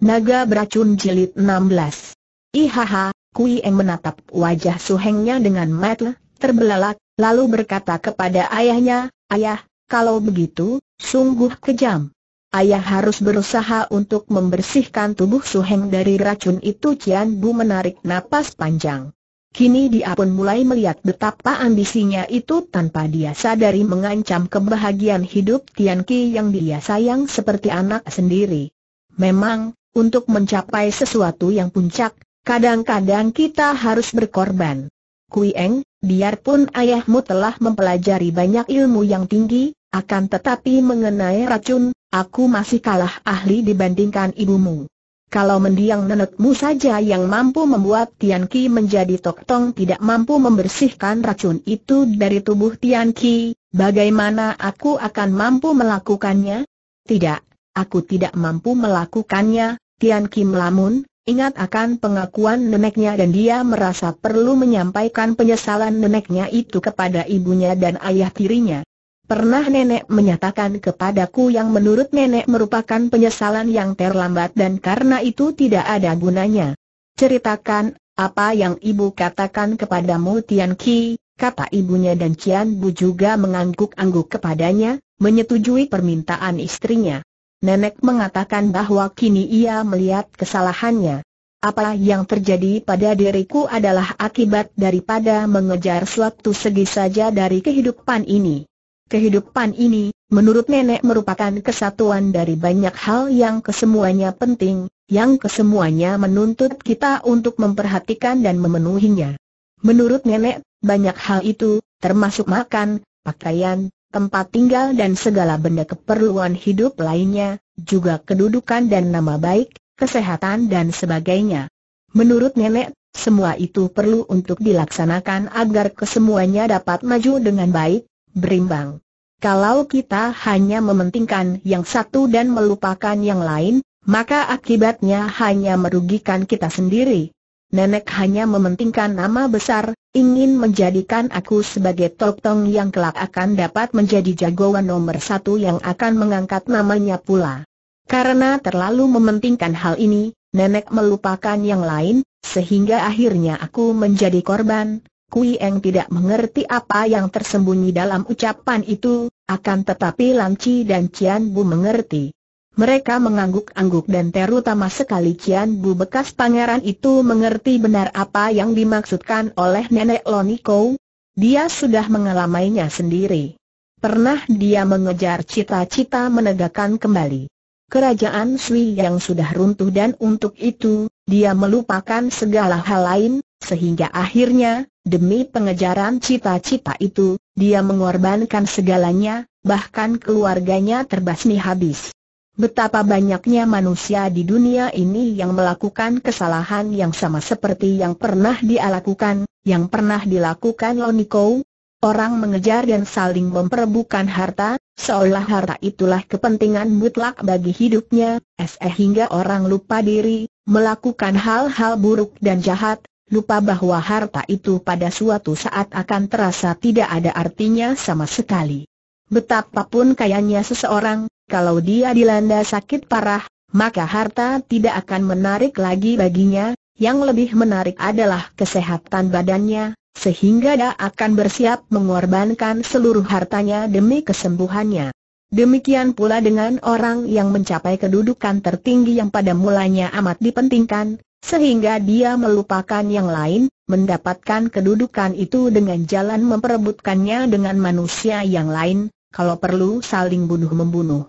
Naga beracun jilid 16. Ihaha, Kui Em menatap wajah suhengnya dengan mata terbelalak, lalu berkata kepada ayahnya, Ayah, kalau begitu, sungguh kejam. Ayah harus berusaha untuk membersihkan tubuh suheng dari racun itu Cian Bu menarik napas panjang. Kini dia pun mulai melihat betapa ambisinya itu tanpa dia sadari mengancam kebahagiaan hidup Tian Ki yang dia sayang seperti anak sendiri. Memang, untuk mencapai sesuatu yang puncak, kadang-kadang kita harus berkorban. Kui Eng, biarpun ayahmu telah mempelajari banyak ilmu yang tinggi, akan tetapi mengenai racun, aku masih kalah ahli dibandingkan ibumu. Kalau mendiang nenekmu saja yang mampu membuat Tian Ki menjadi toktong tidak mampu membersihkan racun itu dari tubuh Tian Ki, bagaimana aku akan mampu melakukannya? Tidak, aku tidak mampu melakukannya, Tian Kim lamun, ingat akan pengakuan neneknya dan dia merasa perlu menyampaikan penyesalan neneknya itu kepada ibunya dan ayah tirinya. Pernah nenek menyatakan kepadaku yang menurut nenek merupakan penyesalan yang terlambat dan karena itu tidak ada gunanya. Ceritakan, apa yang ibu katakan kepadamu Tian Ki, kata ibunya dan Cian Bu juga mengangguk-angguk kepadanya, menyetujui permintaan istrinya. Nenek mengatakan bahwa kini ia melihat kesalahannya. Apa yang terjadi pada diriku adalah akibat daripada mengejar suatu segi saja dari kehidupan ini. Kehidupan ini, menurut nenek merupakan kesatuan dari banyak hal yang kesemuanya penting, yang kesemuanya menuntut kita untuk memperhatikan dan memenuhinya. Menurut nenek, banyak hal itu, termasuk makan, pakaian, tempat tinggal dan segala benda keperluan hidup lainnya, juga kedudukan dan nama baik, kesehatan dan sebagainya. Menurut nenek, semua itu perlu untuk dilaksanakan agar kesemuanya dapat maju dengan baik, berimbang. Kalau kita hanya mementingkan yang satu dan melupakan yang lain, maka akibatnya hanya merugikan kita sendiri nenek hanya mementingkan nama besar, ingin menjadikan aku sebagai Tok Tong yang kelak akan dapat menjadi jagoan nomor satu yang akan mengangkat namanya pula. Karena terlalu mementingkan hal ini, nenek melupakan yang lain, sehingga akhirnya aku menjadi korban. Kui Eng tidak mengerti apa yang tersembunyi dalam ucapan itu, akan tetapi Lanci dan Cian Bu mengerti. Mereka mengangguk-angguk dan terutama sekali Cian Bu bekas pangeran itu mengerti benar apa yang dimaksudkan oleh nenek Loniko. Dia sudah mengalaminya sendiri. Pernah dia mengejar cita-cita menegakkan kembali kerajaan Sui yang sudah runtuh dan untuk itu, dia melupakan segala hal lain, sehingga akhirnya, demi pengejaran cita-cita itu, dia mengorbankan segalanya, bahkan keluarganya terbasmi habis. Betapa banyaknya manusia di dunia ini yang melakukan kesalahan yang sama seperti yang pernah dia lakukan, yang pernah dilakukan Loniko. Orang mengejar dan saling memperebutkan harta, seolah harta itulah kepentingan mutlak bagi hidupnya, sehingga eh, orang lupa diri, melakukan hal-hal buruk dan jahat, lupa bahwa harta itu pada suatu saat akan terasa tidak ada artinya sama sekali. Betapapun kayanya seseorang, kalau dia dilanda sakit parah, maka harta tidak akan menarik lagi baginya, yang lebih menarik adalah kesehatan badannya, sehingga dia akan bersiap mengorbankan seluruh hartanya demi kesembuhannya. Demikian pula dengan orang yang mencapai kedudukan tertinggi yang pada mulanya amat dipentingkan, sehingga dia melupakan yang lain, mendapatkan kedudukan itu dengan jalan memperebutkannya dengan manusia yang lain, kalau perlu saling bunuh-membunuh.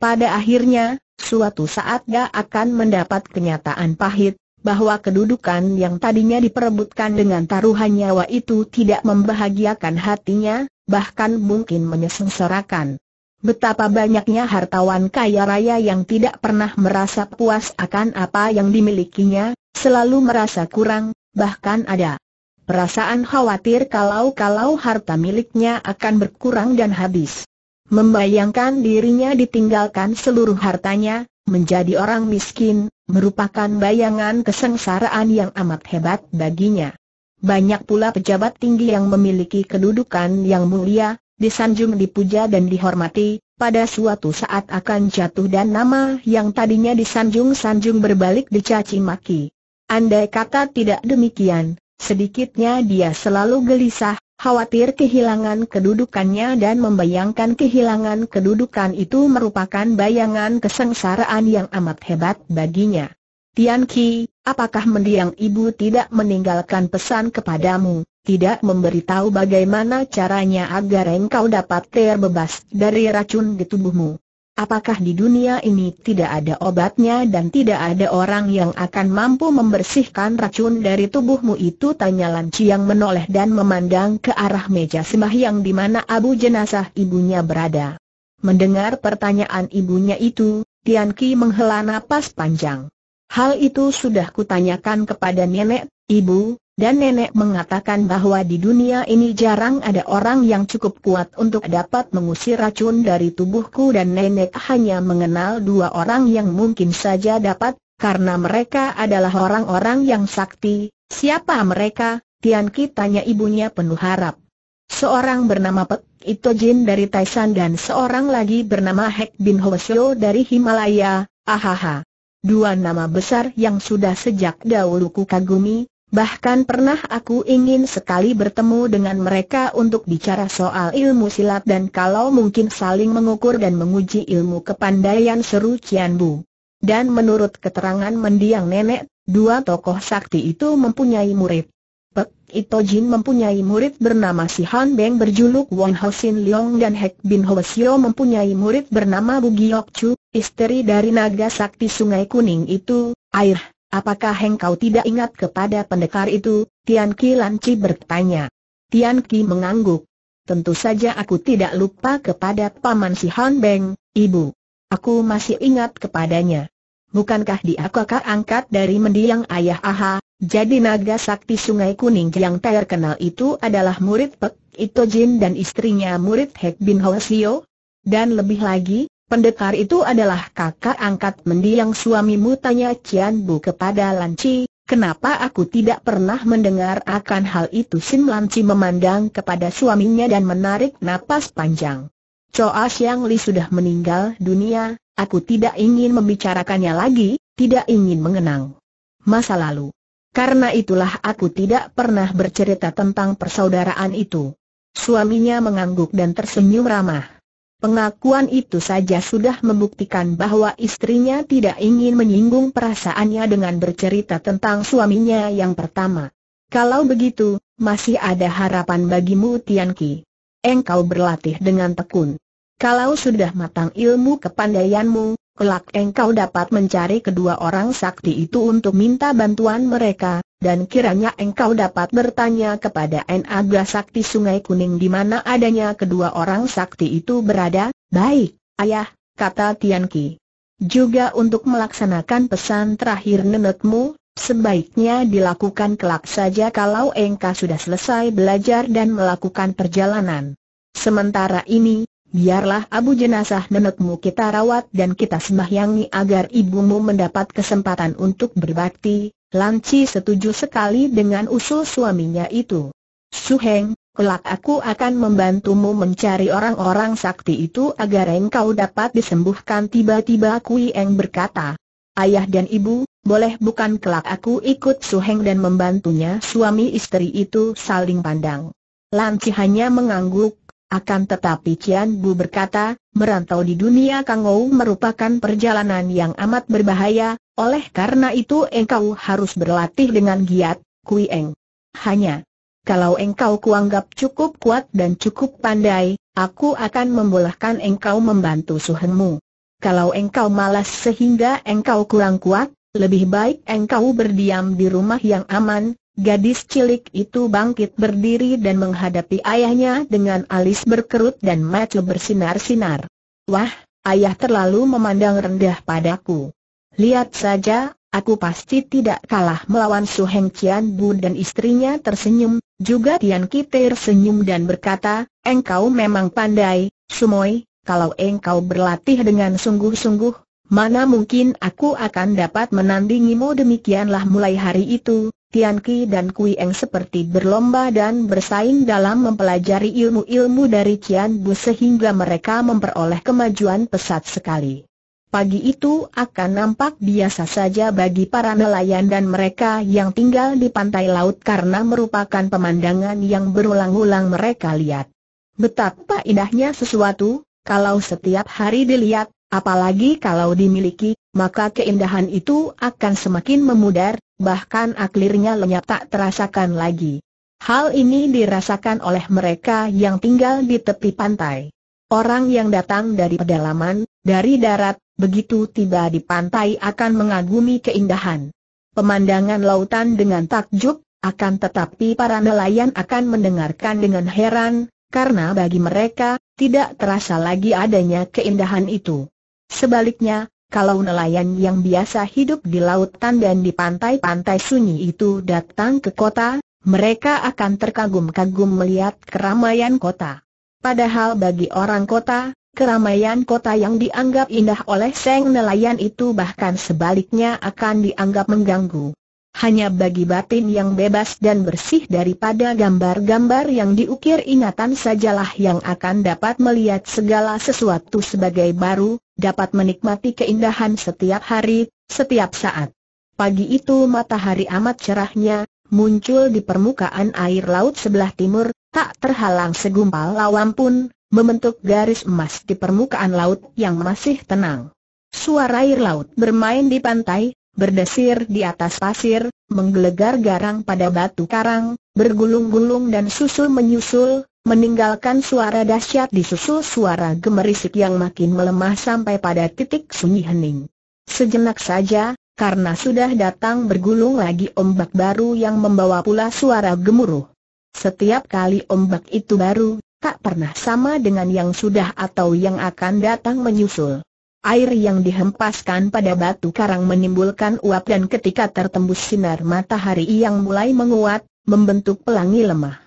Pada akhirnya, suatu saat dia akan mendapat kenyataan pahit, bahwa kedudukan yang tadinya diperebutkan dengan taruhan nyawa itu tidak membahagiakan hatinya, bahkan mungkin menyesengsarakan. Betapa banyaknya hartawan kaya raya yang tidak pernah merasa puas akan apa yang dimilikinya, selalu merasa kurang, bahkan ada perasaan khawatir kalau-kalau harta miliknya akan berkurang dan habis. Membayangkan dirinya ditinggalkan seluruh hartanya, menjadi orang miskin, merupakan bayangan kesengsaraan yang amat hebat baginya. Banyak pula pejabat tinggi yang memiliki kedudukan yang mulia, disanjung dipuja dan dihormati, pada suatu saat akan jatuh dan nama yang tadinya disanjung-sanjung berbalik dicaci maki. Andai kata tidak demikian, sedikitnya dia selalu gelisah, khawatir kehilangan kedudukannya dan membayangkan kehilangan kedudukan itu merupakan bayangan kesengsaraan yang amat hebat baginya. Tian Ki, apakah mendiang ibu tidak meninggalkan pesan kepadamu, tidak memberitahu bagaimana caranya agar engkau dapat terbebas dari racun di tubuhmu? Apakah di dunia ini tidak ada obatnya dan tidak ada orang yang akan mampu membersihkan racun dari tubuhmu itu? Tanya Lan Chiang menoleh dan memandang ke arah meja sembahyang di mana abu jenazah ibunya berada. Mendengar pertanyaan ibunya itu, Tian Ki menghela napas panjang. Hal itu sudah kutanyakan kepada nenek, ibu, dan nenek mengatakan bahwa di dunia ini jarang ada orang yang cukup kuat untuk dapat mengusir racun dari tubuhku dan nenek hanya mengenal dua orang yang mungkin saja dapat, karena mereka adalah orang-orang yang sakti. Siapa mereka? Ki tanya ibunya penuh harap. Seorang bernama Pek Ito Jin dari Taishan dan seorang lagi bernama Hek Bin Hwasyo dari Himalaya, ahaha. Dua nama besar yang sudah sejak dahulu ku kagumi, Bahkan pernah aku ingin sekali bertemu dengan mereka untuk bicara soal ilmu silat dan kalau mungkin saling mengukur dan menguji ilmu kepandaian seru Cian Bu. Dan menurut keterangan mendiang nenek, dua tokoh sakti itu mempunyai murid. Pek Ito Jin mempunyai murid bernama Si Han Beng berjuluk Wong Ho Sin Leong dan Hek Bin Ho Sio mempunyai murid bernama Bu Giok Chu, istri dari naga sakti sungai kuning itu, air. Apakah engkau tidak ingat kepada pendekar itu? Tian Ki Lanci bertanya. Tian Ki mengangguk. Tentu saja aku tidak lupa kepada Paman Si Han Beng, Ibu. Aku masih ingat kepadanya. Bukankah dia kakak angkat dari mendiang ayah Aha, jadi naga sakti sungai kuning yang terkenal itu adalah murid Pek Itojin dan istrinya murid Hek Bin Hwasio? Dan lebih lagi, Pendekar itu adalah kakak angkat mendiang suamimu tanya Cian Bu kepada Lanci, kenapa aku tidak pernah mendengar akan hal itu Sim Lanci memandang kepada suaminya dan menarik napas panjang. Coa Siang Li sudah meninggal dunia, aku tidak ingin membicarakannya lagi, tidak ingin mengenang masa lalu. Karena itulah aku tidak pernah bercerita tentang persaudaraan itu. Suaminya mengangguk dan tersenyum ramah. Pengakuan itu saja sudah membuktikan bahwa istrinya tidak ingin menyinggung perasaannya dengan bercerita tentang suaminya yang pertama. Kalau begitu, masih ada harapan bagimu Tian Ki. Engkau berlatih dengan tekun. Kalau sudah matang ilmu kepandaianmu, kelak engkau dapat mencari kedua orang sakti itu untuk minta bantuan mereka, dan kiranya engkau dapat bertanya kepada Naga Sakti Sungai Kuning di mana adanya kedua orang sakti itu berada, baik, ayah, kata Tian Ki. Juga untuk melaksanakan pesan terakhir nenekmu, sebaiknya dilakukan kelak saja kalau engkau sudah selesai belajar dan melakukan perjalanan. Sementara ini, biarlah abu jenazah nenekmu kita rawat dan kita sembahyangi agar ibumu mendapat kesempatan untuk berbakti, Lanci setuju sekali dengan usul suaminya itu. Suheng, kelak aku akan membantumu mencari orang-orang sakti itu agar engkau dapat disembuhkan tiba-tiba Kui Eng berkata. Ayah dan ibu, boleh bukan kelak aku ikut Suheng dan membantunya suami istri itu saling pandang. Lanci hanya mengangguk, akan tetapi Cian Bu berkata, merantau di dunia Kangou merupakan perjalanan yang amat berbahaya, oleh karena itu engkau harus berlatih dengan giat, Kui Eng. Hanya, kalau engkau kuanggap cukup kuat dan cukup pandai, aku akan membolehkan engkau membantu suhengmu. Kalau engkau malas sehingga engkau kurang kuat, lebih baik engkau berdiam di rumah yang aman, Gadis cilik itu bangkit berdiri dan menghadapi ayahnya dengan alis berkerut dan mata bersinar-sinar. Wah, ayah terlalu memandang rendah padaku. Lihat saja, aku pasti tidak kalah melawan Su Heng Qian Bu dan istrinya tersenyum, juga Tian Kite tersenyum dan berkata, engkau memang pandai, Sumoy, kalau engkau berlatih dengan sungguh-sungguh, mana mungkin aku akan dapat menandingimu demikianlah mulai hari itu, Tian Ki dan Kui Eng seperti berlomba dan bersaing dalam mempelajari ilmu-ilmu dari Qian Bu sehingga mereka memperoleh kemajuan pesat sekali. Pagi itu akan nampak biasa saja bagi para nelayan dan mereka yang tinggal di pantai laut karena merupakan pemandangan yang berulang-ulang mereka lihat. Betapa indahnya sesuatu, kalau setiap hari dilihat, apalagi kalau dimiliki, maka keindahan itu akan semakin memudar, bahkan akhirnya lenyap tak terasakan lagi. Hal ini dirasakan oleh mereka yang tinggal di tepi pantai. Orang yang datang dari pedalaman, dari darat, begitu tiba di pantai akan mengagumi keindahan. Pemandangan lautan dengan takjub, akan tetapi para nelayan akan mendengarkan dengan heran, karena bagi mereka, tidak terasa lagi adanya keindahan itu. Sebaliknya, kalau nelayan yang biasa hidup di lautan dan di pantai-pantai sunyi itu datang ke kota, mereka akan terkagum-kagum melihat keramaian kota. Padahal bagi orang kota, Keramaian kota yang dianggap indah oleh Seng Nelayan itu bahkan sebaliknya akan dianggap mengganggu. Hanya bagi batin yang bebas dan bersih daripada gambar-gambar yang diukir ingatan sajalah yang akan dapat melihat segala sesuatu sebagai baru, dapat menikmati keindahan setiap hari, setiap saat. Pagi itu matahari amat cerahnya, muncul di permukaan air laut sebelah timur, tak terhalang segumpal lawan pun, membentuk garis emas di permukaan laut yang masih tenang. Suara air laut bermain di pantai, berdesir di atas pasir, menggelegar garang pada batu karang, bergulung-gulung dan susul menyusul, meninggalkan suara dahsyat disusul suara gemerisik yang makin melemah sampai pada titik sunyi hening. Sejenak saja, karena sudah datang bergulung lagi ombak baru yang membawa pula suara gemuruh. Setiap kali ombak itu baru, tak pernah sama dengan yang sudah atau yang akan datang menyusul. Air yang dihempaskan pada batu karang menimbulkan uap dan ketika tertembus sinar matahari yang mulai menguat, membentuk pelangi lemah.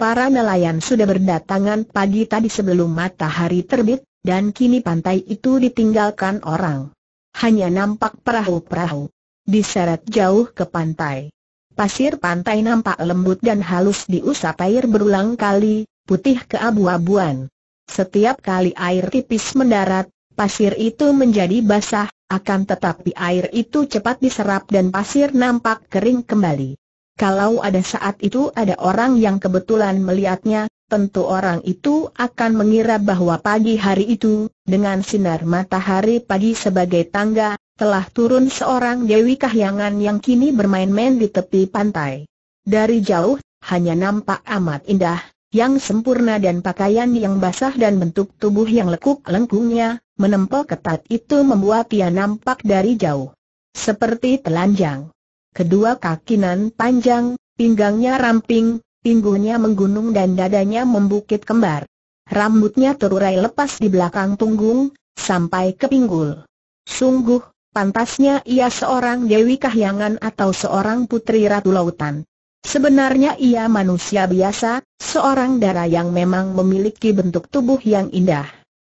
Para nelayan sudah berdatangan pagi tadi sebelum matahari terbit, dan kini pantai itu ditinggalkan orang. Hanya nampak perahu-perahu. Diseret jauh ke pantai. Pasir pantai nampak lembut dan halus diusap air berulang kali, putih keabu-abuan. Setiap kali air tipis mendarat, pasir itu menjadi basah, akan tetapi air itu cepat diserap dan pasir nampak kering kembali. Kalau ada saat itu ada orang yang kebetulan melihatnya, tentu orang itu akan mengira bahwa pagi hari itu, dengan sinar matahari pagi sebagai tangga, telah turun seorang Dewi Kahyangan yang kini bermain-main di tepi pantai. Dari jauh, hanya nampak amat indah, yang sempurna dan pakaian yang basah dan bentuk tubuh yang lekuk lengkungnya, menempel ketat itu membuat ia nampak dari jauh. Seperti telanjang. Kedua kaki nan panjang, pinggangnya ramping, pinggulnya menggunung dan dadanya membukit kembar. Rambutnya terurai lepas di belakang punggung, sampai ke pinggul. Sungguh, pantasnya ia seorang Dewi Kahyangan atau seorang Putri Ratu Lautan. Sebenarnya ia manusia biasa, seorang dara yang memang memiliki bentuk tubuh yang indah.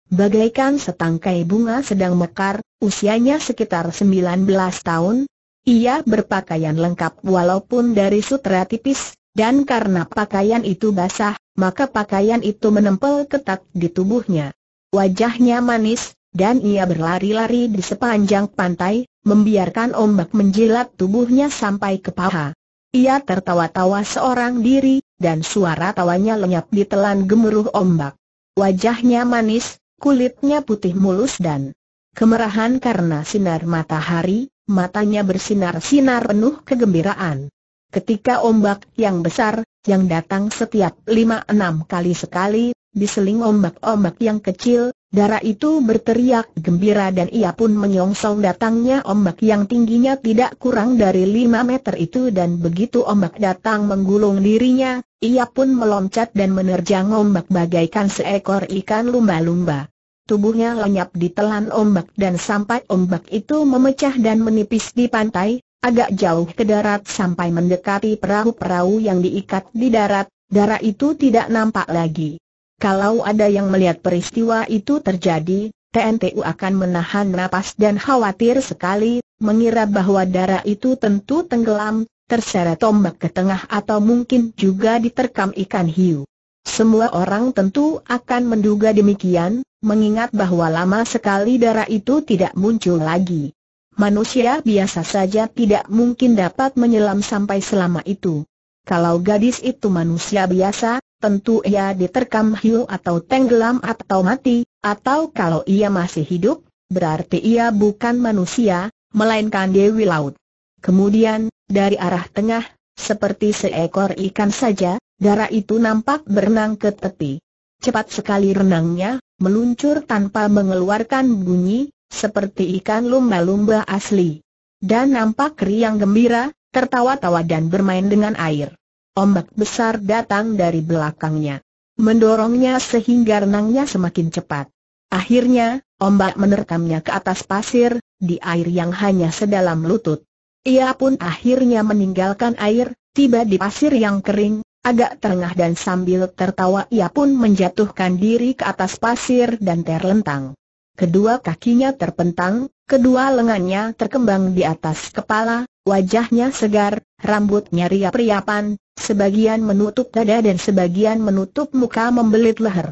Bagaikan setangkai bunga sedang mekar, usianya sekitar 19 tahun. Ia berpakaian lengkap walaupun dari sutra tipis, dan karena pakaian itu basah, maka pakaian itu menempel ketat di tubuhnya. Wajahnya manis, dan ia berlari-lari di sepanjang pantai, membiarkan ombak menjilat tubuhnya sampai ke paha. Ia tertawa-tawa seorang diri, dan suara tawanya lenyap di telan gemuruh ombak. Wajahnya manis, kulitnya putih mulus dan kemerahan karena sinar matahari, matanya bersinar-sinar penuh kegembiraan. Ketika ombak yang besar, yang datang setiap lima enam kali sekali, diseling ombak-ombak yang kecil, Darah itu berteriak gembira dan ia pun menyongsong datangnya ombak yang tingginya tidak kurang dari 5 meter itu dan begitu ombak datang menggulung dirinya, ia pun meloncat dan menerjang ombak bagaikan seekor ikan lumba-lumba. Tubuhnya lenyap ditelan ombak dan sampai ombak itu memecah dan menipis di pantai, agak jauh ke darat sampai mendekati perahu-perahu yang diikat di darat, darah itu tidak nampak lagi. Kalau ada yang melihat peristiwa itu terjadi, TNTU akan menahan napas dan khawatir sekali, mengira bahwa darah itu tentu tenggelam, terseret ombak ke tengah atau mungkin juga diterkam ikan hiu. Semua orang tentu akan menduga demikian, mengingat bahwa lama sekali darah itu tidak muncul lagi. Manusia biasa saja tidak mungkin dapat menyelam sampai selama itu. Kalau gadis itu manusia biasa, tentu ia diterkam hiu atau tenggelam atau mati, atau kalau ia masih hidup, berarti ia bukan manusia, melainkan Dewi Laut. Kemudian, dari arah tengah, seperti seekor ikan saja, darah itu nampak berenang ke tepi. Cepat sekali renangnya, meluncur tanpa mengeluarkan bunyi, seperti ikan lumba-lumba asli. Dan nampak riang gembira, tertawa-tawa dan bermain dengan air. Ombak besar datang dari belakangnya. Mendorongnya sehingga renangnya semakin cepat. Akhirnya, ombak menerkamnya ke atas pasir, di air yang hanya sedalam lutut. Ia pun akhirnya meninggalkan air, tiba di pasir yang kering, agak terengah dan sambil tertawa ia pun menjatuhkan diri ke atas pasir dan terlentang. Kedua kakinya terpentang, kedua lengannya terkembang di atas kepala, wajahnya segar, rambutnya riap-riapan, Sebagian menutup dada dan sebagian menutup muka membelit leher.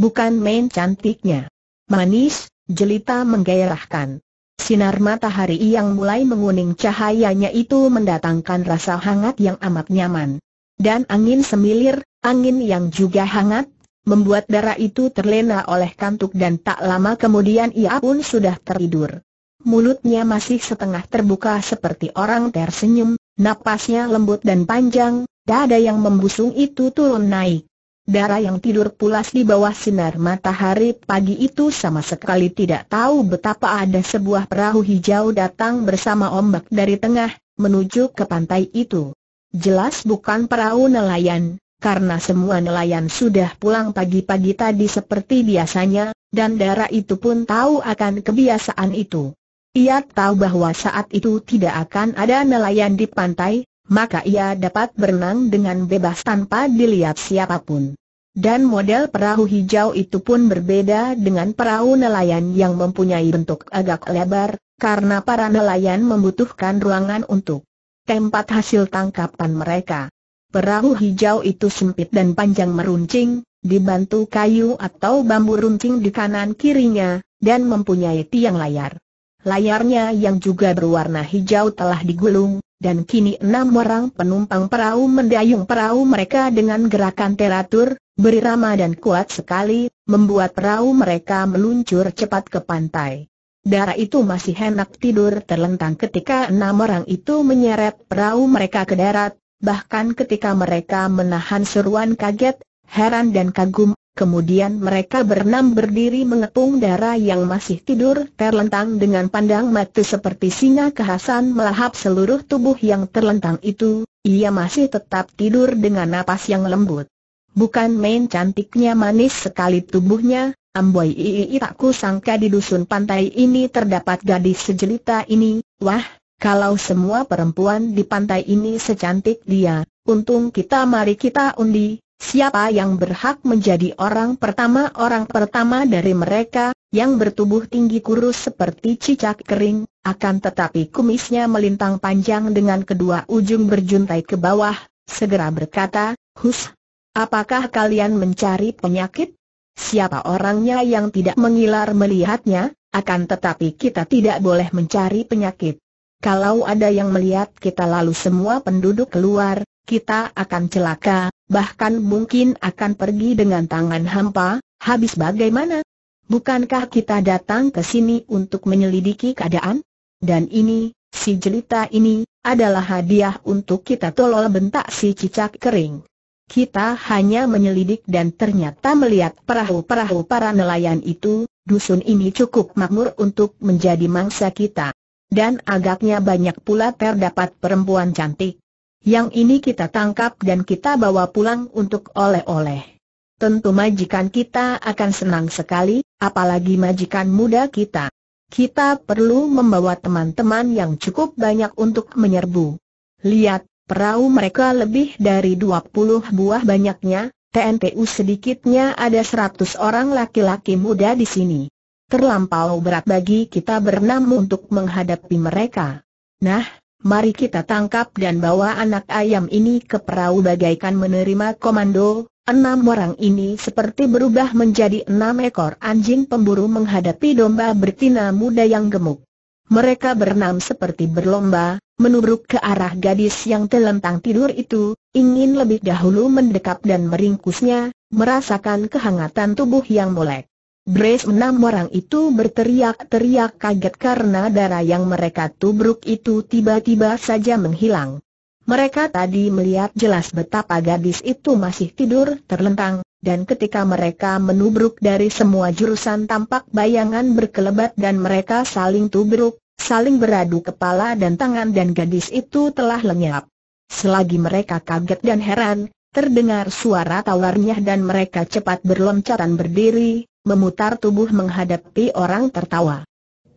Bukan main cantiknya. Manis, jelita menggairahkan. Sinar matahari yang mulai menguning cahayanya itu mendatangkan rasa hangat yang amat nyaman. Dan angin semilir, angin yang juga hangat, membuat darah itu terlena oleh kantuk dan tak lama kemudian ia pun sudah tertidur. Mulutnya masih setengah terbuka seperti orang tersenyum, napasnya lembut dan panjang, dada yang membusung itu turun naik. Darah yang tidur pulas di bawah sinar matahari pagi itu sama sekali tidak tahu betapa ada sebuah perahu hijau datang bersama ombak dari tengah, menuju ke pantai itu. Jelas bukan perahu nelayan, karena semua nelayan sudah pulang pagi-pagi tadi seperti biasanya, dan darah itu pun tahu akan kebiasaan itu. Ia tahu bahwa saat itu tidak akan ada nelayan di pantai, maka ia dapat berenang dengan bebas tanpa dilihat siapapun. Dan model perahu hijau itu pun berbeda dengan perahu nelayan yang mempunyai bentuk agak lebar, karena para nelayan membutuhkan ruangan untuk tempat hasil tangkapan mereka. Perahu hijau itu sempit dan panjang meruncing, dibantu kayu atau bambu runcing di kanan kirinya, dan mempunyai tiang layar. Layarnya yang juga berwarna hijau telah digulung, dan kini enam orang penumpang perahu mendayung perahu mereka dengan gerakan teratur, berirama dan kuat sekali, membuat perahu mereka meluncur cepat ke pantai. Darah itu masih enak tidur terlentang ketika enam orang itu menyeret perahu mereka ke darat, bahkan ketika mereka menahan seruan kaget, heran dan kagum Kemudian mereka berenam berdiri mengepung darah yang masih tidur terlentang dengan pandang mati seperti singa kehasan melahap seluruh tubuh yang terlentang itu, ia masih tetap tidur dengan napas yang lembut. Bukan main cantiknya manis sekali tubuhnya, Amboi Ii tak kusangka di dusun pantai ini terdapat gadis sejelita ini, wah, kalau semua perempuan di pantai ini secantik dia, untung kita mari kita undi, siapa yang berhak menjadi orang pertama Orang pertama dari mereka, yang bertubuh tinggi kurus seperti cicak kering, akan tetapi kumisnya melintang panjang dengan kedua ujung berjuntai ke bawah, segera berkata, Hus, apakah kalian mencari penyakit? Siapa orangnya yang tidak mengilar melihatnya, akan tetapi kita tidak boleh mencari penyakit. Kalau ada yang melihat kita lalu semua penduduk keluar, kita akan celaka, bahkan mungkin akan pergi dengan tangan hampa, habis bagaimana? Bukankah kita datang ke sini untuk menyelidiki keadaan? Dan ini, si jelita ini, adalah hadiah untuk kita tolol bentak si cicak kering. Kita hanya menyelidik dan ternyata melihat perahu-perahu para nelayan itu, dusun ini cukup makmur untuk menjadi mangsa kita. Dan agaknya banyak pula terdapat perempuan cantik. Yang ini kita tangkap dan kita bawa pulang untuk oleh-oleh. Tentu majikan kita akan senang sekali, apalagi majikan muda kita. Kita perlu membawa teman-teman yang cukup banyak untuk menyerbu. Lihat, perahu mereka lebih dari 20 buah banyaknya, TNPU sedikitnya ada 100 orang laki-laki muda di sini. Terlampau berat bagi kita bernam untuk menghadapi mereka. Nah, mari kita tangkap dan bawa anak ayam ini ke perahu bagaikan menerima komando. Enam orang ini seperti berubah menjadi enam ekor anjing pemburu menghadapi domba bertina muda yang gemuk. Mereka berenam seperti berlomba, menurut ke arah gadis yang telentang tidur itu, ingin lebih dahulu mendekap dan meringkusnya, merasakan kehangatan tubuh yang molek. Brace enam orang itu berteriak-teriak kaget karena darah yang mereka tubruk itu tiba-tiba saja menghilang. Mereka tadi melihat jelas betapa gadis itu masih tidur terlentang, dan ketika mereka menubruk dari semua jurusan tampak bayangan berkelebat dan mereka saling tubruk, saling beradu kepala dan tangan dan gadis itu telah lenyap. Selagi mereka kaget dan heran, terdengar suara tawarnya dan mereka cepat berloncatan berdiri, memutar tubuh menghadapi orang tertawa.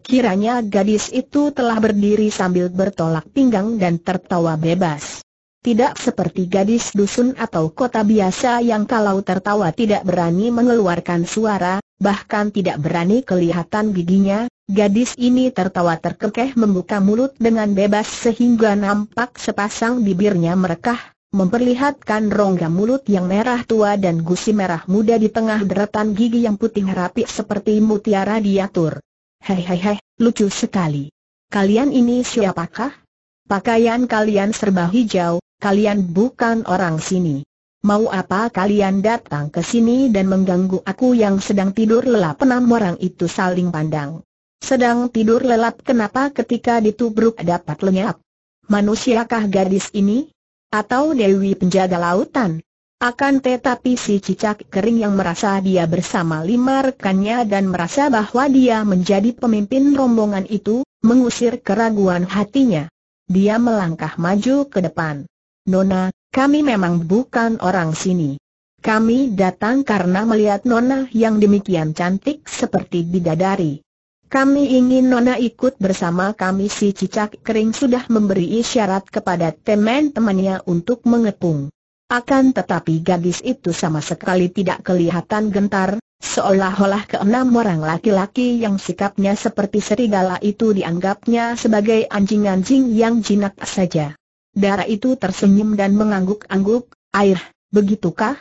Kiranya gadis itu telah berdiri sambil bertolak pinggang dan tertawa bebas. Tidak seperti gadis dusun atau kota biasa yang kalau tertawa tidak berani mengeluarkan suara, bahkan tidak berani kelihatan giginya, gadis ini tertawa terkekeh membuka mulut dengan bebas sehingga nampak sepasang bibirnya merekah, memperlihatkan rongga mulut yang merah tua dan gusi merah muda di tengah deretan gigi yang putih rapi seperti mutiara diatur. Hei hei hei, lucu sekali. Kalian ini siapakah? Pakaian kalian serba hijau, kalian bukan orang sini. Mau apa kalian datang ke sini dan mengganggu aku yang sedang tidur lelap? Enam orang itu saling pandang. Sedang tidur lelap kenapa ketika ditubruk dapat lenyap? Manusiakah gadis ini? atau Dewi Penjaga Lautan. Akan tetapi si cicak kering yang merasa dia bersama lima rekannya dan merasa bahwa dia menjadi pemimpin rombongan itu, mengusir keraguan hatinya. Dia melangkah maju ke depan. Nona, kami memang bukan orang sini. Kami datang karena melihat Nona yang demikian cantik seperti bidadari. Kami ingin Nona ikut bersama kami si cicak kering sudah memberi isyarat kepada teman-temannya untuk mengepung. Akan tetapi gadis itu sama sekali tidak kelihatan gentar, seolah-olah keenam orang laki-laki yang sikapnya seperti serigala itu dianggapnya sebagai anjing-anjing yang jinak saja. Dara itu tersenyum dan mengangguk-angguk, air, begitukah?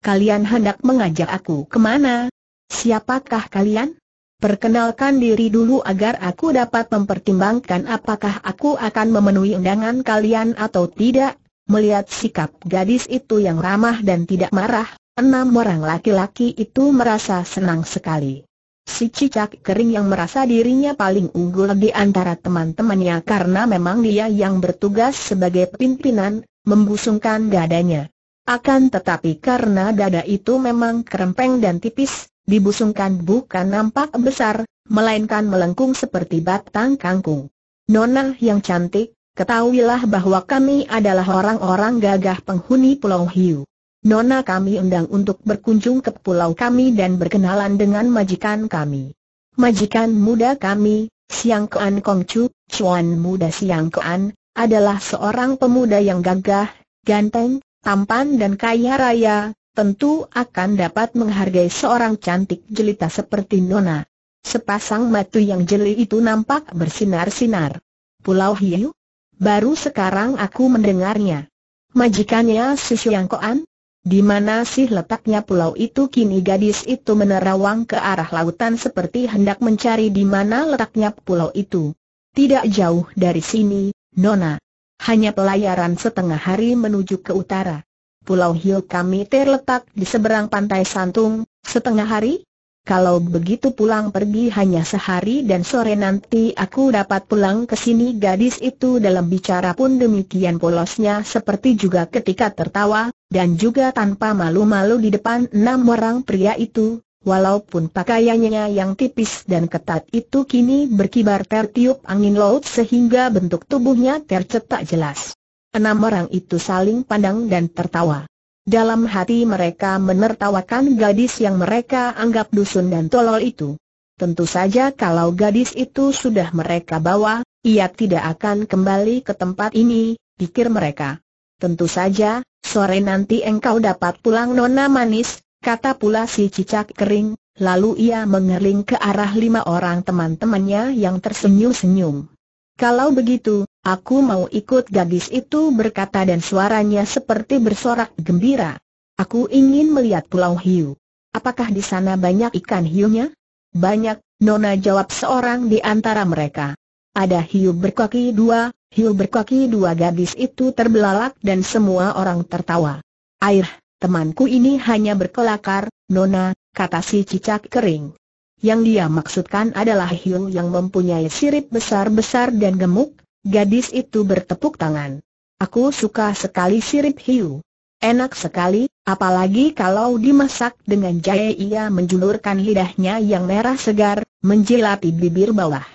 Kalian hendak mengajak aku kemana? Siapakah kalian? Perkenalkan diri dulu agar aku dapat mempertimbangkan apakah aku akan memenuhi undangan kalian atau tidak. Melihat sikap gadis itu yang ramah dan tidak marah, enam orang laki-laki itu merasa senang sekali. Si cicak kering yang merasa dirinya paling unggul di antara teman-temannya karena memang dia yang bertugas sebagai pimpinan, membusungkan dadanya. Akan tetapi karena dada itu memang kerempeng dan tipis, dibusungkan bukan nampak besar, melainkan melengkung seperti batang kangkung. Nona yang cantik, ketahuilah bahwa kami adalah orang-orang gagah penghuni Pulau Hiu. Nona kami undang untuk berkunjung ke pulau kami dan berkenalan dengan majikan kami. Majikan muda kami, Siang Kean Chu, Chuan muda Siang Kean, adalah seorang pemuda yang gagah, ganteng, tampan dan kaya raya, tentu akan dapat menghargai seorang cantik jelita seperti Nona. Sepasang mata yang jeli itu nampak bersinar-sinar. Pulau Hiu? Baru sekarang aku mendengarnya. Majikannya si Siang Koan? Di mana sih letaknya pulau itu kini gadis itu menerawang ke arah lautan seperti hendak mencari di mana letaknya pulau itu. Tidak jauh dari sini, Nona. Hanya pelayaran setengah hari menuju ke utara. Pulau Hill kami terletak di seberang pantai Santung, setengah hari? Kalau begitu pulang pergi hanya sehari dan sore nanti aku dapat pulang ke sini gadis itu dalam bicara pun demikian polosnya seperti juga ketika tertawa, dan juga tanpa malu-malu di depan enam orang pria itu, Walaupun pakaiannya yang tipis dan ketat itu kini berkibar tertiup angin laut sehingga bentuk tubuhnya tercetak jelas. Enam orang itu saling pandang dan tertawa. Dalam hati mereka menertawakan gadis yang mereka anggap dusun dan tolol itu. Tentu saja kalau gadis itu sudah mereka bawa, ia tidak akan kembali ke tempat ini, pikir mereka. Tentu saja, sore nanti engkau dapat pulang nona manis, kata pula si cicak kering, lalu ia mengerling ke arah lima orang teman-temannya yang tersenyum-senyum. Kalau begitu, Aku mau ikut gadis itu berkata dan suaranya seperti bersorak gembira. Aku ingin melihat pulau hiu. Apakah di sana banyak ikan hiunya? Banyak, Nona jawab seorang di antara mereka. Ada hiu berkaki dua, hiu berkaki dua gadis itu terbelalak dan semua orang tertawa. Air, temanku ini hanya berkelakar, Nona, kata si cicak kering. Yang dia maksudkan adalah hiu yang mempunyai sirip besar-besar dan gemuk, Gadis itu bertepuk tangan. Aku suka sekali sirip hiu. Enak sekali, apalagi kalau dimasak dengan jahe ia menjulurkan lidahnya yang merah segar, menjilati bibir bawah.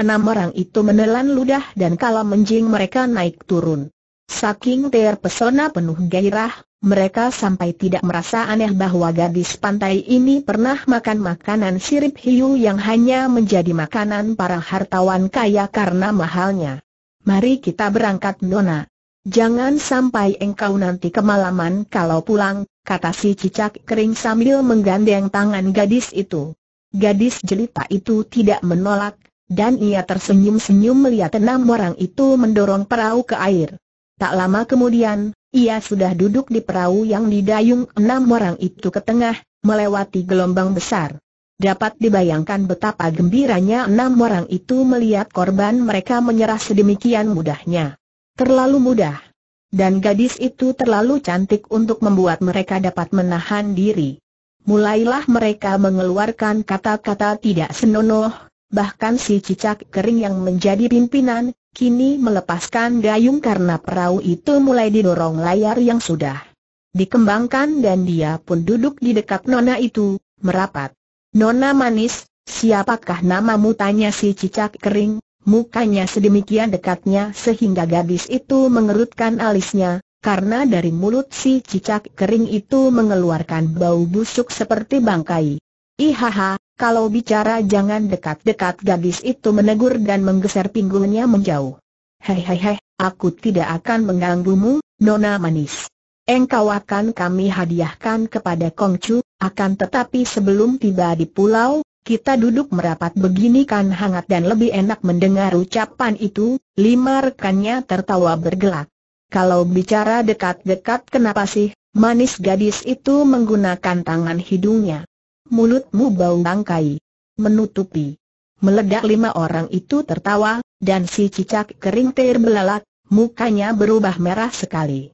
Enam orang itu menelan ludah dan kalau menjing mereka naik turun. Saking terpesona penuh gairah, mereka sampai tidak merasa aneh bahwa gadis pantai ini pernah makan makanan sirip hiu yang hanya menjadi makanan para hartawan kaya karena mahalnya. Mari kita berangkat Nona. Jangan sampai engkau nanti kemalaman kalau pulang, kata si cicak kering sambil menggandeng tangan gadis itu. Gadis jelita itu tidak menolak, dan ia tersenyum-senyum melihat enam orang itu mendorong perahu ke air. Tak lama kemudian, ia sudah duduk di perahu yang didayung enam orang itu ke tengah, melewati gelombang besar. Dapat dibayangkan betapa gembiranya enam orang itu melihat korban mereka menyerah sedemikian mudahnya. Terlalu mudah. Dan gadis itu terlalu cantik untuk membuat mereka dapat menahan diri. Mulailah mereka mengeluarkan kata-kata tidak senonoh, bahkan si cicak kering yang menjadi pimpinan, kini melepaskan gayung karena perahu itu mulai didorong layar yang sudah dikembangkan dan dia pun duduk di dekat nona itu, merapat. Nona manis, siapakah namamu tanya si cicak kering, mukanya sedemikian dekatnya sehingga gadis itu mengerutkan alisnya, karena dari mulut si cicak kering itu mengeluarkan bau busuk seperti bangkai. Ihaha, kalau bicara jangan dekat-dekat gadis itu menegur dan menggeser pinggulnya menjauh. Hei hei hei, aku tidak akan mengganggumu, Nona Manis engkau akan kami hadiahkan kepada Kongcu, akan tetapi sebelum tiba di pulau, kita duduk merapat begini kan hangat dan lebih enak mendengar ucapan itu, lima rekannya tertawa bergelak. Kalau bicara dekat-dekat kenapa sih, manis gadis itu menggunakan tangan hidungnya. Mulutmu bau bangkai. Menutupi. Meledak lima orang itu tertawa, dan si cicak kering terbelalak, mukanya berubah merah sekali.